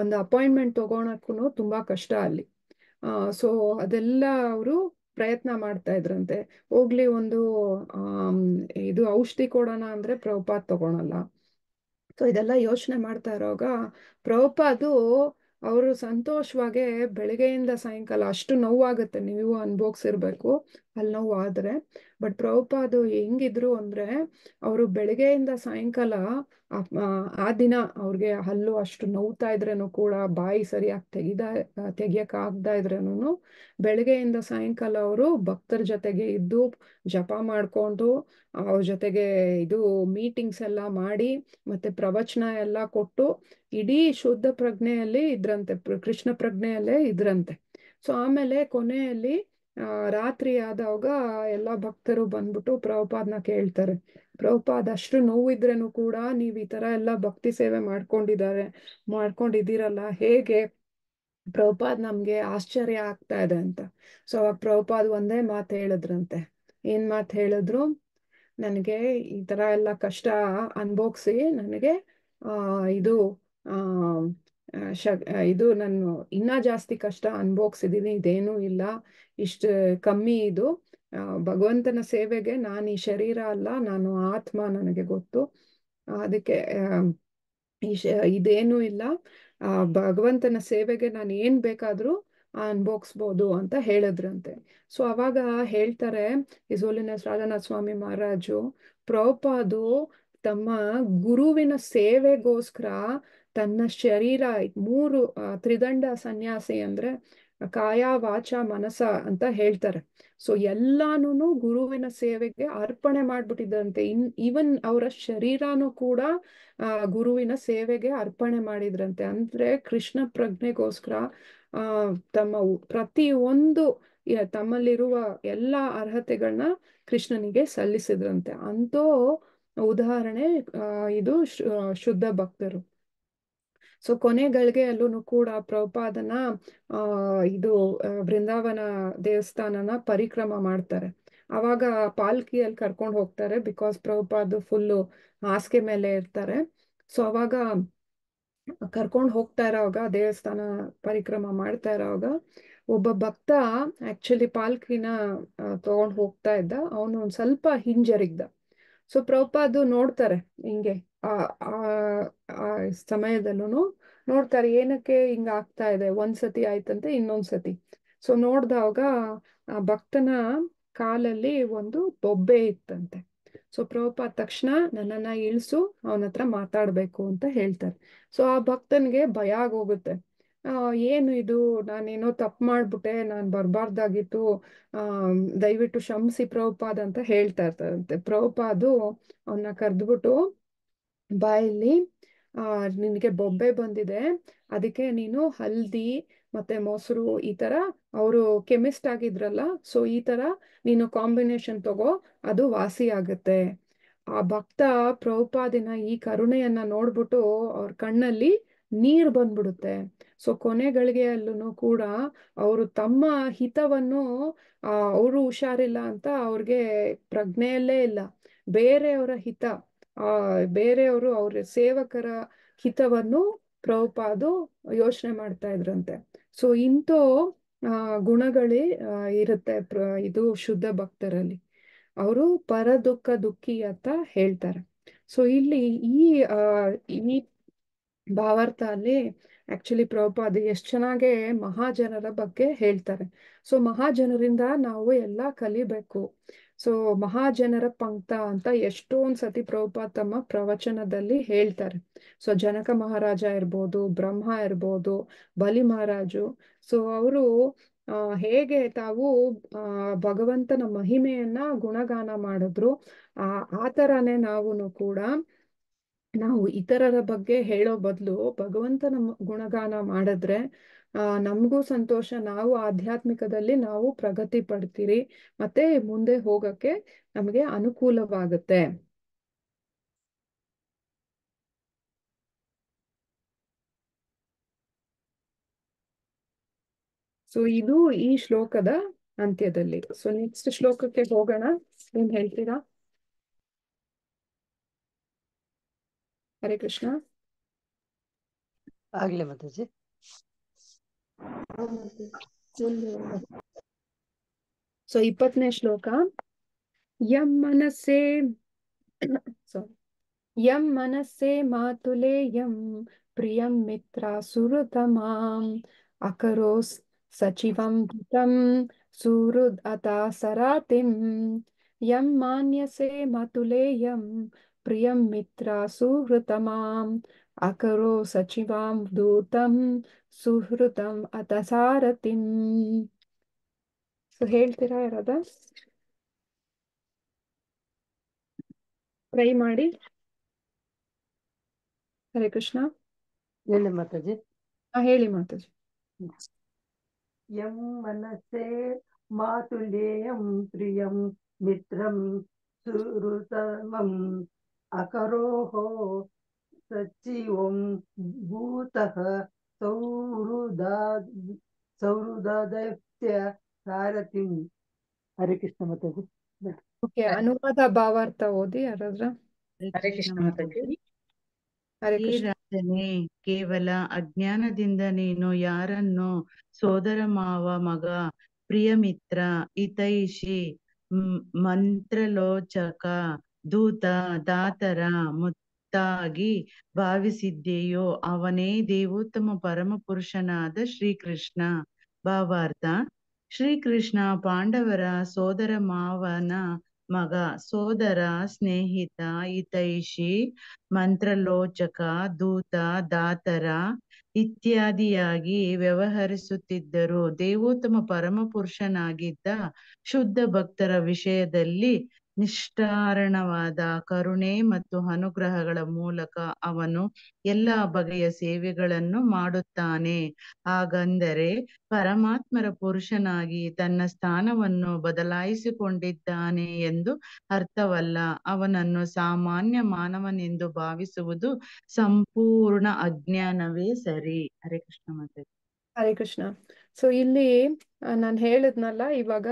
Speaker 1: ಒಂದು ಅಪಾಯಿಂಟ್ಮೆಂಟ್ ತಗೋಣಕ್ಕೂ ತುಂಬಾ ಕಷ್ಟ ಅಲ್ಲಿ ಆ ಸೊ ಅದೆಲ್ಲ ಅವರು ಪ್ರಯತ್ನ ಮಾಡ್ತಾ ಇದ್ರಂತೆ ಹೋಗ್ಲಿ ಒಂದು ಇದು ಔಷಧಿ ಕೊಡೋಣ ಅಂದ್ರೆ ಪ್ರಭುಪಾದ್ ತಗೋಳಲ್ಲ ಸೊ ಇದೆಲ್ಲ ಯೋಚನೆ ಮಾಡ್ತಾ ಇರೋವಾಗ ಪ್ರಭುಪಾದು ಅವರು ಸಂತೋಷವಾಗಿ ಬೆಳಗ್ಗೆಯಿಂದ ಸಾಯಂಕಾಲ ಅಷ್ಟು ನೋವಾಗುತ್ತೆ ನೀವು ಅನುಭೋಗ್ಸಿರ್ಬೇಕು ಅಲ್ಲಿ ನೋವು ಆದ್ರೆ ಬಟ್ ಪ್ರಭುಪಾದು ಹೆಂಗಿದ್ರು ಅಂದ್ರೆ ಅವರು ಬೆಳಗ್ಗೆಯಿಂದ ಸಾಯಂಕಾಲ ಆ ದಿನ ಅವ್ರಿಗೆ ಹಲ್ಲು ಅಷ್ಟು ನೋವ್ತಾ ಇದ್ರೇನು ಕೂಡ ಬಾಯಿ ಸರಿಯಾಗಿ ತೆಗಿದ ತೆಗಿಯಕ್ ಆಗ್ದಾ ಇದ್ರೇನು ಬೆಳಗ್ಗೆಯಿಂದ ಸಾಯಂಕಾಲ ಅವರು ಭಕ್ತರ ಜೊತೆಗೆ ಇದ್ದು ಜಪ ಮಾಡ್ಕೊಂಡು ಅವ್ರ ಜೊತೆಗೆ ಇದು ಮೀಟಿಂಗ್ಸ್ ಎಲ್ಲ ಮಾಡಿ ಮತ್ತೆ ಪ್ರವಚನ ಎಲ್ಲ ಕೊಟ್ಟು ಇಡೀ ಶುದ್ಧ ಪ್ರಜ್ಞೆಯಲ್ಲಿ ಇದ್ರಂತೆ ಕೃಷ್ಣ ಪ್ರಜ್ಞೆಯಲ್ಲೇ ಇದ್ರಂತೆ ಸೊ ಆಮೇಲೆ ಕೊನೆಯಲ್ಲಿ ರಾತ್ರಿ ಆದಾಗ ಎಲ್ಲ ಭಕ್ತರು ಬಂದ್ಬಿಟ್ಟು ಪ್ರಭುಪಾದ್ನ ಕೇಳ್ತಾರೆ ಪ್ರಭುಪಾದ್ ಅಷ್ಟು ನೋವಿದ್ರೂ ಕೂಡ ನೀವ್ ಈ ತರ ಎಲ್ಲ ಭಕ್ತಿ ಸೇವೆ ಮಾಡ್ಕೊಂಡಿದ್ದಾರೆ ಮಾಡ್ಕೊಂಡಿದ್ದೀರಲ್ಲ ಹೇಗೆ ಪ್ರಭುಪಾದ್ ನಮ್ಗೆ ಆಶ್ಚರ್ಯ ಆಗ್ತಾ ಇದೆ ಅಂತ ಸೊ ಅವಾಗ ಪ್ರಭುಪಾದ್ ಒಂದೇ ಮಾತು ಹೇಳಿದ್ರಂತೆ ಏನ್ ಮಾತು ಹೇಳಿದ್ರು ನನಗೆ ಈ ತರ ಎಲ್ಲ ಕಷ್ಟ ಅನ್ಭೋಗ್ಸಿ ನನಗೆ ಆ ಇದು ಆ ಇದು ನಾನು ಇನ್ನ ಜಾಸ್ತಿ ಕಷ್ಟ ಅನ್ಭೋಗ್ಸಿದೀನಿ ಇದೇನೂ ಇಲ್ಲ ಇಷ್ಟ ಕಮ್ಮಿ ಇದು ಭಗವಂತನ ಸೇವೆಗೆ ನಾನು ಈ ಶರೀರ ಅಲ್ಲ ನಾನು ಆತ್ಮ ನನಗೆ ಗೊತ್ತು ಅದಕ್ಕೆ ಇದೇನೂ ಇಲ್ಲ ಭಗವಂತನ ಸೇವೆಗೆ ನಾನು ಏನ್ ಬೇಕಾದ್ರೂ ಅನ್ಭೋಗಿಸ್ಬೋದು ಅಂತ ಹೇಳಿದ್ರಂತೆ ಸೊ ಅವಾಗ ಹೇಳ್ತಾರೆ ಇಸೋಲಿನ ರಾಜನಾಥ ಸ್ವಾಮಿ ಮಹಾರಾಜು ಪ್ರೌಪಾದು ತಮ್ಮ ಗುರುವಿನ ಸೇವೆಗೋಸ್ಕರ ತನ್ನ ಶರೀರ ಮೂರು ತ್ರಿದಂಡ ಸನ್ಯಾಸಿ ಅಂದ್ರೆ ಕಾಯ ವಾಚ ಮನಸ ಅಂತ ಹೇಳ್ತಾರೆ ಸೊ ಎಲ್ಲಾನು ಗುರುವಿನ ಸೇವೆಗೆ ಅರ್ಪಣೆ ಮಾಡ್ಬಿಟ್ಟಿದ್ರಂತೆ ಇನ್ ಈವನ್ ಅವರ ಶರೀರನೂ ಕೂಡ ಗುರುವಿನ ಸೇವೆಗೆ ಅರ್ಪಣೆ ಮಾಡಿದ್ರಂತೆ ಅಂದ್ರೆ ಕೃಷ್ಣ ಪ್ರಜ್ಞೆಗೋಸ್ಕರ ತಮ್ಮ ಪ್ರತಿ ಒಂದು ತಮ್ಮಲ್ಲಿರುವ ಎಲ್ಲಾ ಅರ್ಹತೆಗಳನ್ನ ಕೃಷ್ಣನಿಗೆ ಸಲ್ಲಿಸಿದ್ರಂತೆ ಅಂತೋ ಉದಾಹರಣೆ ಇದು ಶುದ್ಧ ಭಕ್ತರು ಸೊ ಕೊನೆಗಳಿಗೆ ಅಲ್ಲೂ ಕೂಡ ಆ ಇದು ಬೃಂದಾವನ ದೇವಸ್ಥಾನನ ಪರಿಕ್ರಮ ಮಾಡ್ತಾರೆ ಅವಾಗ ಪಾಲ್ಕಿಯಲ್ಲಿ ಕರ್ಕೊಂಡು ಹೋಗ್ತಾರೆ ಬಿಕಾಸ್ ಪ್ರಭುಪಾದ ಫುಲ್ಲು ಹಾಸಿಗೆ ಮೇಲೆ ಇರ್ತಾರೆ ಸೊ ಅವಾಗ ಕರ್ಕೊಂಡು ಹೋಗ್ತಾ ಇರೋವಾಗ ದೇವಸ್ಥಾನ ಪರಿಕ್ರಮ ಮಾಡ್ತಾ ಇರೋವಾಗ ಒಬ್ಬ ಭಕ್ತ ಆಕ್ಚುಲಿ ಪಾಲ್ಕಿನ ತಗೊಂಡ್ ಹೋಗ್ತಾ ಇದ್ದ ಅವನು ಒಂದ್ ಸ್ವಲ್ಪ ಹಿಂಜರಿಗ್ದ ಸೊ ಪ್ರಭುಪಾದು ನೋಡ್ತಾರೆ ಹಿಂಗೆ ಆ ಆ ಸಮಯದಲ್ಲೂ ನೋಡ್ತಾರೆ ಏನಕ್ಕೆ ಹಿಂಗ ಆಗ್ತಾ ಇದೆ ಒಂದ್ಸತಿ ಆಯ್ತಂತೆ ಇನ್ನೊಂದ್ಸತಿ ಸೊ ನೋಡ್ದಾಗ ಆ ಭಕ್ತನ ಕಾಲಲ್ಲಿ ಒಂದು ಬೊಬ್ಬೆ ಇತ್ತಂತೆ ಸೊ ಪ್ರಭುಪಾದ ತಕ್ಷಣ ನನ್ನನ್ನ ಇಳಿಸು ಅವನ ಹತ್ರ ಮಾತಾಡ್ಬೇಕು ಅಂತ ಹೇಳ್ತಾರೆ ಸೊ ಆ ಭಕ್ತನ್ಗೆ ಭಯ ಆಗೋಗುತ್ತೆ ಏನು ಇದು ನಾನೇನೋ ತಪ್ಪು ಮಾಡ್ಬಿಟ್ಟೆ ನಾನು ಬರಬಾರ್ದಾಗಿತ್ತು ದಯವಿಟ್ಟು ಶಂಸಿ ಪ್ರಭುಪಾದ ಅಂತ ಹೇಳ್ತಾ ಇರ್ತಾರಂತೆ ಪ್ರಭುಪಾದು ಅವನ್ನ ಕರೆದ್ಬಿಟ್ಟು ಬಾಯಲ್ಲಿ ನಿನಗೆ ಬೊಬ್ಬೆ ಬಂದಿದೆ ಅದಕ್ಕೆ ನೀನು ಹಲ್ದಿ ಮತ್ತೆ ಮೊಸರು ಈ ತರ ಅವರು ಕೆಮಿಸ್ಟ್ ಆಗಿದ್ರಲ್ಲ ಸೊ ಈ ತರ ನೀನು ಕಾಂಬಿನೇಷನ್ ತಗೋ ಅದು ವಾಸಿ ಆಗುತ್ತೆ ಆ ಭಕ್ತ ಪ್ರಭುಪಾದಿನ ಈ ಕರುಣೆಯನ್ನ ನೋಡ್ಬಿಟ್ಟು ಅವ್ರ ಕಣ್ಣಲ್ಲಿ ನೀರು ಬಂದ್ಬಿಡುತ್ತೆ ಸೊ ಕೊನೆಗಳಿಗೆ ಕೂಡ ಅವರು ತಮ್ಮ ಹಿತವನ್ನು ಅವರು ಹುಷಾರಿಲ್ಲ ಅಂತ ಅವ್ರಿಗೆ ಪ್ರಜ್ಞೆಯಲ್ಲೇ ಇಲ್ಲ ಬೇರೆಯವರ ಹಿತ ಆ ಬೇರೆಯವರು ಅವ್ರ ಸೇವಕರ ಹಿತವನ್ನು ಪ್ರಭುಪಾದು ಯೋಚನೆ ಮಾಡ್ತಾ ಇದ್ರಂತೆ ಸೊ ಇಂತೋ ಗುಣಗಳಿ ಇರುತ್ತೆ ಇದು ಶುದ್ಧ ಭಕ್ತರಲ್ಲಿ ಅವರು ದುಃಖ ದುಃಖಿ ಅಂತ ಹೇಳ್ತಾರೆ ಸೊ ಇಲ್ಲಿ ಈ ಈ ಭಾವಾರ್ಥ ಅಲ್ಲಿ ಆಕ್ಚುಲಿ ಪ್ರಭುಪಾದ ಎಷ್ಟು ಚೆನ್ನಾಗೆ ಮಹಾಜನರ ಬಗ್ಗೆ ಹೇಳ್ತಾರೆ ಸೊ ಮಹಾಜನರಿಂದ ನಾವು ಎಲ್ಲ ಕಲಿಬೇಕು ಸೊ ಮಹಾಜನರ ಪಂಕ್ತ ಅಂತ ಎಷ್ಟೊಂದ್ ಸತಿ ಪ್ರಭುಪಾದ ತಮ್ಮ ಪ್ರವಚನದಲ್ಲಿ ಹೇಳ್ತಾರೆ ಸೊ ಜನಕ ಮಹಾರಾಜ ಇರ್ಬೋದು ಬ್ರಹ್ಮ ಇರ್ಬೋದು ಬಲಿ ಮಹಾರಾಜು ಸೊ ಅವರು ಹೇಗೆ ತಾವು ಭಗವಂತನ ಮಹಿಮೆಯನ್ನ ಗುಣಗಾನ ಮಾಡಿದ್ರು ಆ ಆ ತರಾನೇ ನಾವು ಕೂಡ ನಾವು ಇತರರ ಬಗ್ಗೆ ಹೇಳೋ ಬದಲು ಭಗವಂತನ ಗುಣಗಾನ ಮಾಡಿದ್ರೆ ಆ ನಮಗೂ ಸಂತೋಷ ನಾವು ಆಧ್ಯಾತ್ಮಿಕದಲ್ಲಿ ನಾವು ಪ್ರಗತಿ ಪಡ್ತೀರಿ ಮತ್ತೆ ಮುಂದೆ ಹೋಗಕ್ಕೆ ನಮಗೆ ಅನುಕೂಲವಾಗುತ್ತೆ ಸೊ ಇದು ಈ ಶ್ಲೋಕದ ಅಂತ್ಯದಲ್ಲಿ ಸೊ ನೆಕ್ಸ್ಟ್ ಶ್ಲೋಕಕ್ಕೆ ಹೋಗೋಣ ಏನ್ ಹೇಳ್ತೀರಾ हरे कृष्णा
Speaker 2: अगले मदर जी
Speaker 1: सो इपत्ने श्लोक यम मनसे सॉरी यम मनसे मातुले यम प्रियम मित्रा सुरुतमाम अकरोस सचिवम तम सरातिम यम मान्यसे मातुले प्रिय मित्र आसुहृतमम अकरो सचिवाम दूतम सुहृतम अतसारतिन सो ಹೇಳ್ತಿರ ಇರದಾ ಫ್ರೈ ಮಾಡಿ ಕೃಷ್ಣ ಎಲ್ಲಮ್ಮ ತಜಿ ಆ ಹೇಳಿಮ್ಮ ತಜಿ
Speaker 2: ಯಮ ಮನಸೇ ಮಾತುಂಡೇಂ ಪ್ರಿಯಂ ಮಿತ್ರಂ ಸುರುತಮಂ अकरोहो सचिवं भूतः सौहृदा ಸೌಹೃದಯ ಸಾರಥಿ ಹರೇ ಕೃಷ್ಣ ಓಕೆ ಅನುವಾದ
Speaker 1: ಭಾವಾರ್ಥ ಓದಿ ಹರಿ
Speaker 3: ಹರೇ ಕೃಷ್ಣ ಕೇವಲ ಅಜ್ಞಾನದಿಂದ ನೀನು ಯಾರನ್ನು ಸೋದರ ಮಾವ ಮಗ ಪ್ರಿಯ ಮಿತ್ರ ಹಿತೈಷಿ ಮಂತ್ರಲೋಚಕ ದೂತ ದಾತರ ಮುತ್ತಾಗಿ ಭಾವಿಸಿದ್ದೆಯೋ ಅವನೇ ದೇವೋತ್ತಮ ಪರಮ ಪುರುಷನಾದ ಶ್ರೀಕೃಷ್ಣ ಭಾವಾರ್ಥ ಶ್ರೀಕೃಷ್ಣ ಪಾಂಡವರ ಸೋದರ ಮಾವನ ಮಗ ಸೋದರ ಸ್ನೇಹಿತ ಹಿತೈಷಿ ಮಂತ್ರಲೋಚಕ ದೂತ ದಾತರ ಇತ್ಯಾದಿಯಾಗಿ ವ್ಯವಹರಿಸುತ್ತಿದ್ದರು ದೇವೋತ್ತಮ ಪರಮ ಪುರುಷನಾಗಿದ್ದ ಶುದ್ಧ ಭಕ್ತರ ವಿಷಯದಲ್ಲಿ ನಿಷ್ಠಾರಣವಾದ ಕರುಣೆ ಮತ್ತು ಅನುಗ್ರಹಗಳ ಮೂಲಕ ಅವನು ಎಲ್ಲ ಬಗೆಯ ಸೇವೆಗಳನ್ನು ಮಾಡುತ್ತಾನೆ ಹಾಗಂದರೆ ಪರಮಾತ್ಮರ ಪುರುಷನಾಗಿ ತನ್ನ ಸ್ಥಾನವನ್ನು ಬದಲಾಯಿಸಿಕೊಂಡಿದ್ದಾನೆ ಎಂದು ಅರ್ಥವಲ್ಲ ಅವನನ್ನು ಸಾಮಾನ್ಯ ಮಾನವನೆಂದು ಭಾವಿಸುವುದು ಸಂಪೂರ್ಣ ಅಜ್ಞಾನವೇ ಸರಿ ಹರೇ ಕೃಷ್ಣ ಮಾತೆ
Speaker 1: ಹರೇ ಕೃಷ್ಣ ಸೊ ಇಲ್ಲಿ ನಾನು ಹೇಳಿದ್ನಲ್ಲ ಇವಾಗ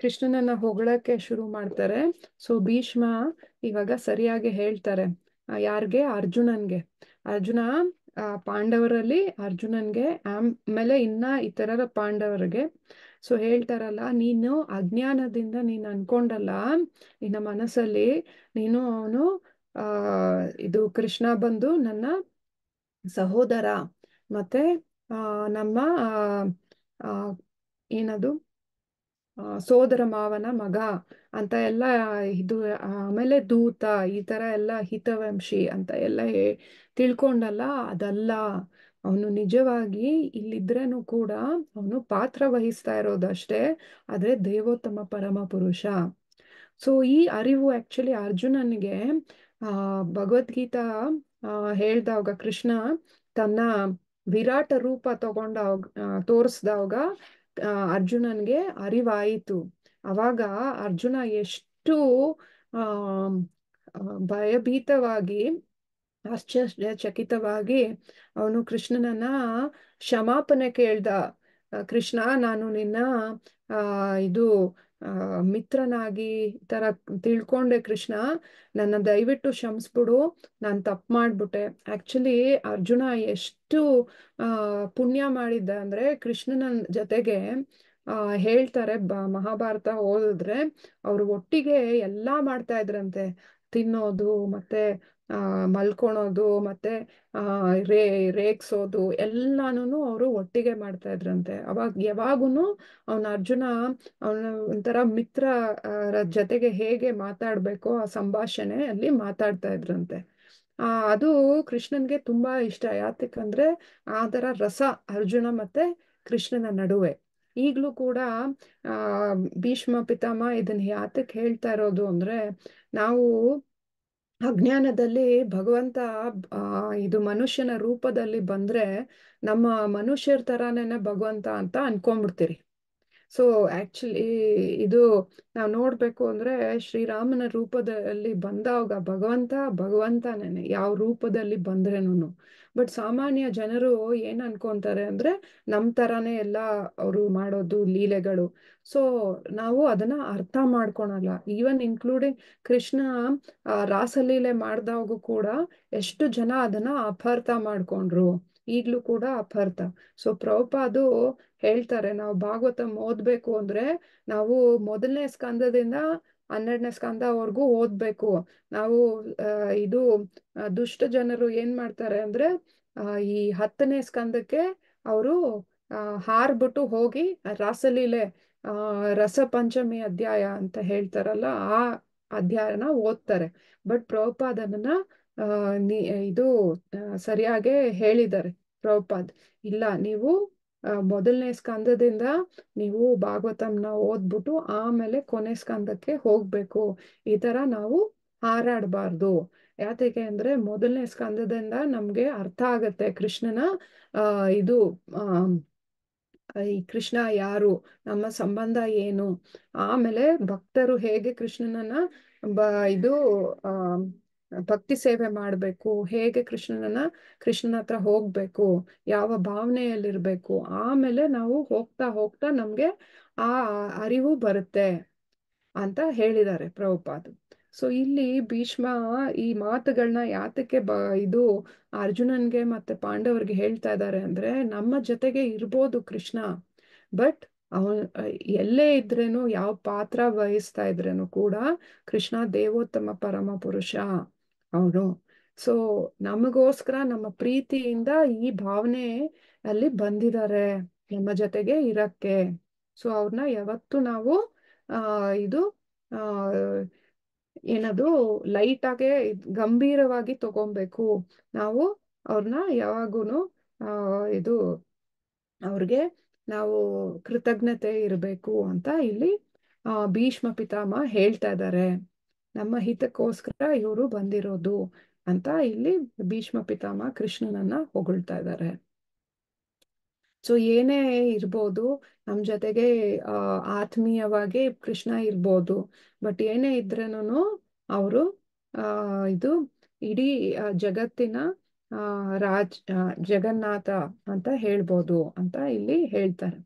Speaker 1: ಕೃಷ್ಣನನ್ನ ಹೊಗಳಕ್ಕೆ ಶುರು ಮಾಡ್ತಾರೆ ಸೊ ಭೀಷ್ಮ ಇವಾಗ ಸರಿಯಾಗಿ ಹೇಳ್ತಾರೆ ಯಾರ್ಗೆ ಅರ್ಜುನನ್ಗೆ ಅರ್ಜುನ ಪಾಂಡವರಲ್ಲಿ ಅರ್ಜುನನ್ಗೆ ಆಮೇಲೆ ಇನ್ನ ಇತರರ ಪಾಂಡವರಿಗೆ ಸೊ ಹೇಳ್ತಾರಲ್ಲ ನೀನು ಅಜ್ಞಾನದಿಂದ ನೀನು ಅನ್ಕೊಂಡಲ್ಲ ನಿನ್ನ ಮನಸ್ಸಲ್ಲಿ ನೀನು ಅವನು ಆ ಇದು ಕೃಷ್ಣ ಬಂದು ನನ್ನ ಸಹೋದರ ಮತ್ತೆ ನಮ್ಮ ಏನದು ಸೋದರ ಮಾವನ ಮಗ ಅಂತ ಎಲ್ಲ ಇದು ಆಮೇಲೆ ದೂತ ಈ ತರ ಎಲ್ಲ ಹಿತವಂಶಿ ಅಂತ ಎಲ್ಲ ತಿಳ್ಕೊಂಡಲ್ಲ ಅದಲ್ಲ ಅವನು ನಿಜವಾಗಿ ಇಲ್ಲಿದ್ರೂ ಕೂಡ ಅವನು ಪಾತ್ರ ವಹಿಸ್ತಾ ಇರೋದಷ್ಟೇ ಆದ್ರೆ ದೇವೋತ್ತಮ ಪರಮ ಪುರುಷ ಸೊ ಈ ಅರಿವು ಆಕ್ಚುಲಿ ಅರ್ಜುನನಿಗೆ ಆ ಭಗವದ್ಗೀತಾ ಹೇಳ್ದಾಗ ಕೃಷ್ಣ ತನ್ನ ವಿರಾಟ ರೂಪ ತಗೊಂಡ ಅಹ್ ಅರ್ಜುನನ್ಗೆ ಅರಿವಾಯಿತು ಅವಾಗ ಅರ್ಜುನ ಎಷ್ಟು ಆ ಭಯಭೀತವಾಗಿ ಆಶ್ಚರ್ಯಚಕಿತವಾಗಿ ಅವನು ಕೃಷ್ಣನನ್ನ ಕ್ಷಮಾಪನೆ ಕೇಳ್ದ ಕೃಷ್ಣ ನಾನು ನಿನ್ನ ಆ ಇದು ಮಿತ್ರನಾಗಿ ಈ ತರ ತಿಳ್ಕೊಂಡೆ ಕೃಷ್ಣ ನನ್ನ ದಯವಿಟ್ಟು ಶಮಿಸ್ಬಿಡು ನಾನು ತಪ್ಪು ಮಾಡ್ಬಿಟ್ಟೆ ಆಕ್ಚುಲಿ ಅರ್ಜುನ ಎಷ್ಟು ಪುಣ್ಯ ಮಾಡಿದ್ದ ಅಂದ್ರೆ ಕೃಷ್ಣನ ಜೊತೆಗೆ ಹೇಳ್ತಾರೆ ಬ ಮಹಾಭಾರತ ಓದಿದ್ರೆ ಅವ್ರು ಒಟ್ಟಿಗೆ ಎಲ್ಲಾ ಮಾಡ್ತಾ ಇದ್ರಂತೆ ತಿನ್ನೋದು ಮತ್ತೆ ಮಲ್ಕೊಳೋದು ಮತ್ತೆ ರೇ ರೇಗ್ಸೋದು ಎಲ್ಲಾನು ಅವರು ಒಟ್ಟಿಗೆ ಮಾಡ್ತಾ ಇದ್ರಂತೆ ಅವಾಗ ಯಾವಾಗೂ ಅವನ ಅರ್ಜುನ ಅವನ ಒಂಥರ ಮಿತ್ರರ ಜೊತೆಗೆ ಹೇಗೆ ಮಾತಾಡ್ಬೇಕು ಆ ಸಂಭಾಷಣೆ ಅಲ್ಲಿ ಮಾತಾಡ್ತಾ ಇದ್ರಂತೆ ಆ ಅದು ಕೃಷ್ಣನ್ಗೆ ತುಂಬಾ ಇಷ್ಟ ಯಾತಕ್ಕಂದ್ರೆ ಆ ತರ ರಸ ಅರ್ಜುನ ಮತ್ತೆ ಕೃಷ್ಣನ ನಡುವೆ ಈಗಲೂ ಕೂಡ ಆ ಭೀಷ್ಮ ಪಿತಾಮ ಇದನ್ನ ಯಾತಕ್ಕೆ ಹೇಳ್ತಾ ಇರೋದು ಅಂದ್ರೆ ನಾವು ಅಜ್ಞಾನದಲ್ಲಿ ಭಗವಂತ ಇದು ಮನುಷ್ಯನ ರೂಪದಲ್ಲಿ ಬಂದ್ರೆ ನಮ್ಮ ಮನುಷ್ಯರ ತರಾನೇನೆ ಭಗವಂತ ಅಂತ ಅನ್ಕೊಂಡ್ಬಿಡ್ತೀರಿ ಸೊ ಆಕ್ಚುಲಿ ಇದು ನಾವು ನೋಡ್ಬೇಕು ಅಂದ್ರೆ ಶ್ರೀರಾಮನ ರೂಪದಲ್ಲಿ ಬಂದಾಗ ಭಗವಂತ ಭಗವಂತನೇನೆ ಯಾವ ರೂಪದಲ್ಲಿ ಬಂದ್ರೇನು ಬಟ್ ಸಾಮಾನ್ಯ ಜನರು ಏನ್ ಅನ್ಕೊಂತಾರೆ ಅಂದ್ರೆ ನಮ್ ತರಾನೇ ಎಲ್ಲ ಅವರು ಮಾಡೋದು ಲೀಲೆಗಳು ಸೊ ನಾವು ಅದನ್ನ ಅರ್ಥ ಮಾಡ್ಕೊಳಲ್ಲ ಈವನ್ ಇನ್ಕ್ಲೂಡಿಂಗ್ ಕೃಷ್ಣ ರಾಸಲೀಲೆ ಮಾಡ್ದಾಗು ಕೂಡ ಎಷ್ಟು ಜನ ಅದನ್ನ ಅಪಾರ್ಥ ಮಾಡ್ಕೊಂಡ್ರು ಈಗ್ಲೂ ಕೂಡ ಅಪಾರ್ಥ ಸೊ ಅದು ಹೇಳ್ತಾರೆ ನಾವು ಭಾಗವತ ಓದ್ಬೇಕು ಅಂದ್ರೆ ನಾವು ಮೊದಲನೇ ಸ್ಕಂದದಿಂದ ಹನ್ನೆರಡನೇ ಅವ್ರಿಗೂ ಓದ್ಬೇಕು ನಾವು ಇದು ದುಷ್ಟ ಜನರು ಏನ್ ಮಾಡ್ತಾರೆ ಅಂದ್ರೆ ಈ ಹತ್ತನೇ ಸ್ಕಂದಕ್ಕೆ ಅವರು ಹಾರ್ಬಿಟ್ಟು ಹೋಗಿ ರಾಸಲೀಲೆ ಆ ರಸ ಪಂಚಮಿ ಅಧ್ಯಾಯ ಅಂತ ಹೇಳ್ತಾರಲ್ಲ ಆ ಅಧ್ಯಾಯನ ಓದ್ತಾರೆ ಬಟ್ ಅಹ್ ಇದು ಸರಿಯಾಗೆ ಹೇಳಿದ್ದಾರೆ ಪ್ರಭುಪಾದ್ ಇಲ್ಲ ನೀವು ಮೊದಲನೇ ಸ್ಕಂದದಿಂದ ನೀವು ಭಾಗವತಂನ ಓದ್ಬಿಟ್ಟು ಆಮೇಲೆ ಕೊನೆ ಸ್ಕಂದಕ್ಕೆ ಹೋಗ್ಬೇಕು ಈ ತರ ನಾವು ಹಾರಾಡ್ಬಾರ್ದು ಯಾತಕ್ಕೆ ಅಂದ್ರೆ ಮೊದಲನೇ ಸ್ಕಂದದಿಂದ ನಮ್ಗೆ ಅರ್ಥ ಆಗತ್ತೆ ಕೃಷ್ಣನ ಇದು ಈ ಕೃಷ್ಣ ಯಾರು ನಮ್ಮ ಸಂಬಂಧ ಏನು ಆಮೇಲೆ ಭಕ್ತರು ಹೇಗೆ ಕೃಷ್ಣನನ್ನ ಬ ಇದು ಭಕ್ತಿ ಸೇವೆ ಮಾಡಬೇಕು ಹೇಗೆ ಕೃಷ್ಣನ ಕೃಷ್ಣನ ಹತ್ರ ಹೋಗ್ಬೇಕು ಯಾವ ಭಾವನೆಯಲ್ಲಿರ್ಬೇಕು ಆಮೇಲೆ ನಾವು ಹೋಗ್ತಾ ಹೋಗ್ತಾ ನಮ್ಗೆ ಆ ಅರಿವು ಬರುತ್ತೆ ಅಂತ ಹೇಳಿದ್ದಾರೆ ಪ್ರಭುಪಾದ್ ಸೊ ಇಲ್ಲಿ ಭೀಷ್ಮ ಈ ಮಾತುಗಳನ್ನ ಯಾತಕ್ಕೆ ಬ ಇದು ಅರ್ಜುನನ್ಗೆ ಮತ್ತೆ ಪಾಂಡವರಿಗೆ ಹೇಳ್ತಾ ಇದ್ದಾರೆ ಅಂದ್ರೆ ನಮ್ಮ ಜೊತೆಗೆ ಇರ್ಬೋದು ಕೃಷ್ಣ ಬಟ್ ಅವನ್ ಎಲ್ಲೇ ಇದ್ರೇನು ಯಾವ ಪಾತ್ರ ವಹಿಸ್ತಾ ಇದ್ರೇನು ಕೂಡ ಕೃಷ್ಣ ದೇವೋತ್ತಮ ಪರಮ ಪುರುಷ ಅವನು ಸೊ ನಮಗೋಸ್ಕರ ನಮ್ಮ ಪ್ರೀತಿಯಿಂದ ಈ ಭಾವನೆ ಅಲ್ಲಿ ಬಂದಿದ್ದಾರೆ ನಮ್ಮ ಜೊತೆಗೆ ಇರಕ್ಕೆ ಸೊ ಅವ್ರನ್ನ ಯಾವತ್ತು ನಾವು ಇದು ಆ ಏನದು ಲೈಟ್ ಆಗಿ ಗಂಭೀರವಾಗಿ ತಗೊಬೇಕು ನಾವು ಅವ್ರನ್ನ ಯಾವಾಗೂನು ಆ ಇದು ಅವ್ರಿಗೆ ನಾವು ಕೃತಜ್ಞತೆ ಇರಬೇಕು ಅಂತ ಇಲ್ಲಿ ಭೀಷ್ಮ ಪಿತಾಮ ಹೇಳ್ತಾ ಇದ್ದಾರೆ ನಮ್ಮ ಹಿತಕ್ಕೋಸ್ಕರ ಇವರು ಬಂದಿರೋದು ಅಂತ ಇಲ್ಲಿ ಭೀಷ್ಮ ಪಿತಾಮ ಕೃಷ್ಣನನ್ನ ಹೊಗಳ್ತಾ ಇದ್ದಾರೆ ಸೊ ಏನೇ ಇರ್ಬೋದು ನಮ್ ಜೊತೆಗೆ ಆತ್ಮೀಯವಾಗಿ ಕೃಷ್ಣ ಇರ್ಬೋದು ಬಟ್ ಏನೇ ಇದ್ರೂನು ಅವರು ಇದು ಇಡೀ ಜಗತ್ತಿನ ರಾಜ್ ಜಗನ್ನಾಥ ಅಂತ ಹೇಳ್ಬೋದು ಅಂತ ಇಲ್ಲಿ ಹೇಳ್ತಾರೆ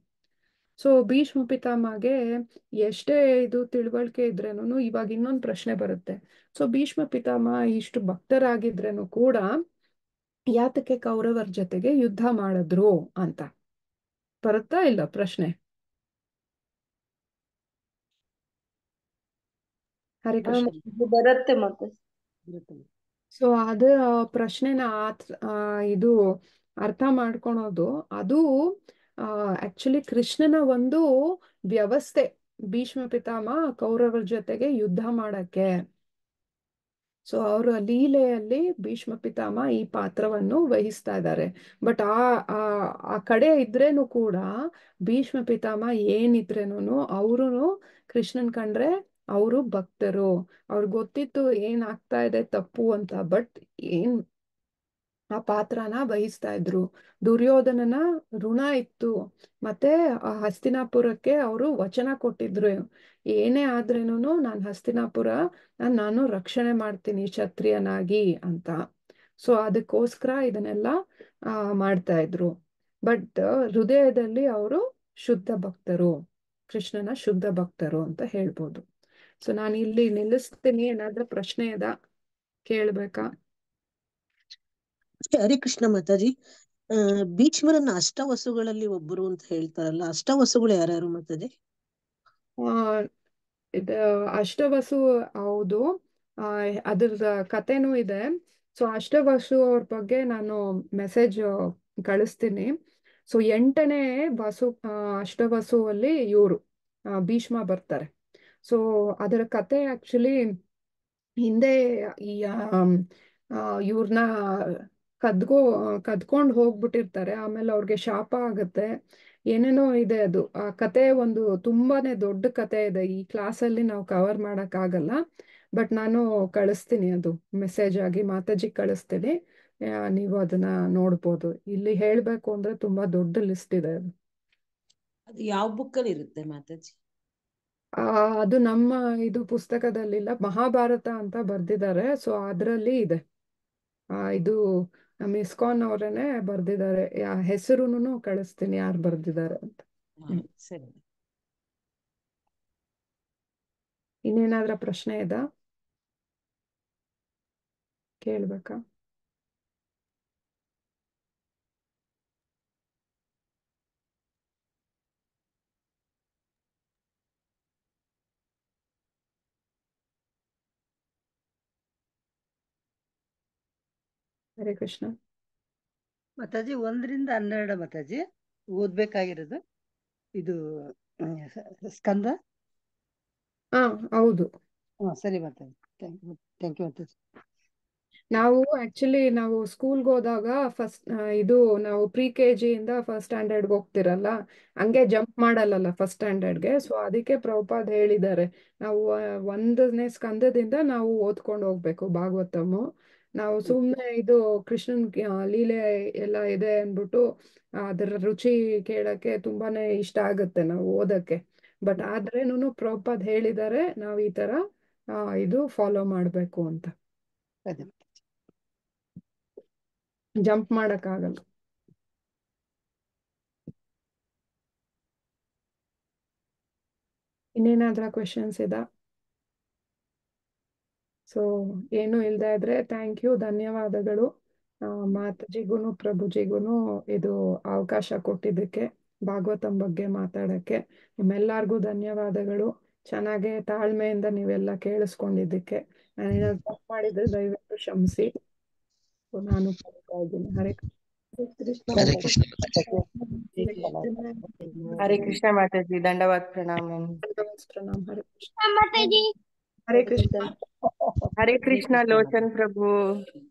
Speaker 1: ಸೊ ಭೀಷ್ಮ ಪಿತಾಮಗೆ ಎಷ್ಟೇ ಇದು ತಿಳುವಳಿಕೆ ಇದ್ರೇನು ಇವಾಗ ಇನ್ನೊಂದು ಪ್ರಶ್ನೆ ಬರುತ್ತೆ ಸೊ ಭೀಷ್ಮ ಪಿತಾಮ ಇಷ್ಟು ಭಕ್ತರಾಗಿದ್ರೇನು ಕೂಡ ಯಾತಕ್ಕೆ ಕೌರವರ ಜೊತೆಗೆ ಯುದ್ಧ ಮಾಡಿದ್ರು ಅಂತ ಬರುತ್ತಾ ಇಲ್ಲ ಪ್ರಶ್ನೆ ಬರುತ್ತೆ ಮತ್ತೆ ಸೊ ಅದ ಪ್ರಶ್ನೆನ ಇದು ಅರ್ಥ ಮಾಡ್ಕೊಳೋದು ಅದು ಆಕ್ಚುಲಿ ಕೃಷ್ಣನ ಒಂದು ವ್ಯವಸ್ಥೆ ಭೀಷ್ಮ ಪಿತಾಮ ಕೌರವರ ಜೊತೆಗೆ ಯುದ್ಧ ಮಾಡಕ್ಕೆ ಸೊ ಅವರ ಲೀಲೆಯಲ್ಲಿ ಭೀಷ್ಮ ಪಿತಾಮ ಈ ಪಾತ್ರವನ್ನು ವಹಿಸ್ತಾ ಇದ್ದಾರೆ ಬಟ್ ಆ ಆ ಕಡೆ ಇದ್ರೇನು ಕೂಡ ಭೀಷ್ಮ ಪಿತಾಮ ಏನಿದ್ರೇನು ಅವರು ಕೃಷ್ಣನ್ ಕಂಡ್ರೆ ಅವರು ಭಕ್ತರು ಅವ್ರಿಗೆ ಗೊತ್ತಿತ್ತು ಏನಾಗ್ತಾ ಇದೆ ತಪ್ಪು ಅಂತ ಬಟ್ ಏನ್ ಆ ಪಾತ್ರನ ವಹಿಸ್ತಾ ಇದ್ರು ದುರ್ಯೋಧನನ ಋಣ ಇತ್ತು ಮತ್ತೆ ಆ ಹಸ್ತಿನಾಪುರಕ್ಕೆ ಅವರು ವಚನ ಕೊಟ್ಟಿದ್ರು ಏನೇ ಆದ್ರೂನು ನಾನು ಹಸ್ತಿನಾಪುರ ನಾನು ರಕ್ಷಣೆ ಮಾಡ್ತೀನಿ ಕ್ಷತ್ರಿಯನಾಗಿ ಅಂತ ಸೊ ಅದಕ್ಕೋಸ್ಕರ ಇದನ್ನೆಲ್ಲ ಆ ಮಾಡ್ತಾ ಇದ್ರು ಬಟ್ ಹೃದಯದಲ್ಲಿ ಅವರು ಶುದ್ಧ ಭಕ್ತರು ಕೃಷ್ಣನ ಶುದ್ಧ ಭಕ್ತರು ಅಂತ ಹೇಳ್ಬೋದು ಸೊ ನಾನು ಇಲ್ಲಿ ನಿಲ್ಲಿಸ್ತೀನಿ ಏನಾದ್ರೂ ಪ್ರಶ್ನೆ ಇದ ಕೇಳ್ಬೇಕಾ
Speaker 3: ಹರಿ ಕೃಷ್ಣ ಮಾತಾಜಿ ಆ ಭೀಷ್ಮರನ್ನ ಅಷ್ಟವಸುಗಳಲ್ಲಿ ಒಬ್ಬರು ಅಂತ ಹೇಳ್ತಾರಲ್ಲ ಅಷ್ಟವಸುಗಳು ಯಾರ್ಯಾರು ಮಾತಾಜಿ
Speaker 1: ಆ ಇದು ಅಷ್ಟವಸು ಹೌದು ಆ ಅದ್ರ ಕಥೆನೂ ಇದೆ ಸೊ ಅಷ್ಟವಸು ಅವ್ರ ಬಗ್ಗೆ ನಾನು ಮೆಸೇಜ್ ಕಳಿಸ್ತೀನಿ ಸೊ ಎಂಟನೇ ವಸು ಅಷ್ಟವಸು ಅಲ್ಲಿ ಇವರು ಭೀಷ್ಮ ಬರ್ತಾರೆ ಸೊ ಅದರ ಕತೆ ಆಕ್ಚುಲಿ ಹಿಂದೆ ಈ ಇವ್ರನ್ನ ಕದ್ಕೋ ಕದ್ಕೊಂಡು ಹೋಗ್ಬಿಟ್ಟಿರ್ತಾರೆ ಆಮೇಲೆ ಅವ್ರಿಗೆ ಶಾಪ ಆಗುತ್ತೆ ಏನೇನೋ ಇದೆ ಅದು ಆ ಕತೆ ಒಂದು ತುಂಬಾನೇ ದೊಡ್ಡ ಕತೆ ಇದೆ ಈ ಕ್ಲಾಸಲ್ಲಿ ನಾವು ಕವರ್ ಆಗಲ್ಲ ಬಟ್ ನಾನು ಕಳಿಸ್ತೀನಿ ಅದು ಮೆಸೇಜ್ ಆಗಿ ಮಾತಾಜಿ ಕಳಿಸ್ತೀನಿ ನೀವು ಅದನ್ನ ನೋಡ್ಬೋದು ಇಲ್ಲಿ ಹೇಳ್ಬೇಕು ಅಂದ್ರೆ ತುಂಬಾ ದೊಡ್ಡ ಲಿಸ್ಟ್ ಇದೆ
Speaker 3: ಅದು ಯಾವ ಬುಕ್ ಅಲ್ಲಿ ಇರುತ್ತೆ ಮಾತಾಜಿ
Speaker 1: ಅದು ನಮ್ಮ ಇದು ಪುಸ್ತಕದಲ್ಲಿಲ್ಲ ಮಹಾಭಾರತ ಅಂತ ಬರ್ದಿದ್ದಾರೆ ಸೊ ಅದರಲ್ಲಿ ಇದೆ ಇದು ಮಿಸ್ಕಾನ್ ಅವರೇನೆ ಬರ್ದಿದ್ದಾರೆ ಹೆಸರುನು ಕಳಿಸ್ತೀನಿ ಯಾರು ಬರ್ದಿದ್ದಾರೆ ಅಂತ ಸರಿ ಇನ್ನೇನಾದ್ರ ಪ್ರಶ್ನೆ ಇದಾ ಕೇಳ್ಬೇಕಾ ಹರೇ ಕೃಷ್ಣ
Speaker 2: ಮತಾಜಿ ಒಂದರಿಂದ ಹನ್ನೆರಡು ಮತಾಜಿ ಓದ್ಬೇಕಾಗಿರೋದು ಇದು ಸ್ಕಂದ ಹಾ ಹೌದು ಹಾ ಸರಿ ಮತಾಜಿ ಥ್ಯಾಂಕ್ ಯು ಮತಾಜಿ
Speaker 1: ನಾವು ಆಕ್ಚುಲಿ ನಾವು ಸ್ಕೂಲ್ಗೆ ಹೋದಾಗ ಫಸ್ಟ್ ಇದು ನಾವು ಪ್ರಿ ಕೆ ಜಿಯಿಂದ ಫಸ್ಟ್ ಸ್ಟ್ಯಾಂಡರ್ಡ್ಗೆ ಹೋಗ್ತಿರಲ್ಲ ಹಂಗೆ ಜಂಪ್ ಮಾಡಲ್ಲಲ್ಲ ಫಸ್ಟ್ ಸ್ಟ್ಯಾಂಡರ್ಡ್ ಗೆ ಸೊ ಅದಕ್ಕೆ ಪ್ರಭುಪಾದ್ ಹೇಳಿದ್ದಾರೆ ನಾವು ಒಂದನೇ ಸ್ಕಂದದಿಂದ ನಾವು ಓದ್ಕೊಂಡು ಹೋಗ್ಬೇಕು ಭಾಗವತಮ್ಮು ನಾವು ಸುಮ್ಮನೆ ಇದು ಕೃಷ್ಣನ್ ಲೀಲೆ ಎಲ್ಲ ಇದೆ ಅಂದ್ಬಿಟ್ಟು ಅದರ ರುಚಿ ಕೇಳಕ್ಕೆ ತುಂಬಾನೇ ಇಷ್ಟ ಆಗುತ್ತೆ ನಾವು ಓದಕ್ಕೆ ಬಟ್ ಆದ್ರೇನು ಪ್ರಭುಪಾದ್ ಹೇಳಿದ್ದಾರೆ ನಾವು ಈ ತರ ಇದು ಫಾಲೋ ಮಾಡ್ಬೇಕು ಅಂತ ಜಂಪ್ ಮಾಡಕ್ ಆಗಲ್ಲ ಇನ್ನೇನಾದ್ರ ಕ್ವೆಶನ್ಸ್ ಇದಾ ಸೊ ಏನು ಇಲ್ದೇ ಇದ್ರೆ ಥ್ಯಾಂಕ್ ಯು ಧನ್ಯವಾದಗಳು ಮಾತಾಜಿಗೂನು ಪ್ರಭುಜಿಗೂನು ಇದು ಅವಕಾಶ ಕೊಟ್ಟಿದ್ದಕ್ಕೆ ಭಾಗವತಂ ಬಗ್ಗೆ ಮಾತಾಡಕ್ಕೆ ನಿಮ್ಮೆಲ್ಲರಿಗೂ ಧನ್ಯವಾದಗಳು ಚೆನ್ನಾಗೆ ತಾಳ್ಮೆಯಿಂದ ನೀವೆಲ್ಲ ಕೇಳಿಸ್ಕೊಂಡಿದ್ದಕ್ಕೆ ನಾನು ಏನಾದ್ರು ತಪ್ಪು ಮಾಡಿದ್ರೆ ದಯವಿಟ್ಟು ಕ್ಷಮಿಸಿ ನಾನು ಇದ್ದೀನಿ ಹರೇ ಹರೇ ಕೃಷ್ಣ ಹರೇ ಕೃಷ್ಣ
Speaker 2: ಮಾತಾಜಿ ದಂಡವಾದ ಪ್ರಣಾಮ ಹರೇ
Speaker 1: ಕೃಷ್ಣ ಹರೇ ಕೃಷ್ಣ हरे कृष्णा लोचन
Speaker 2: प्रभु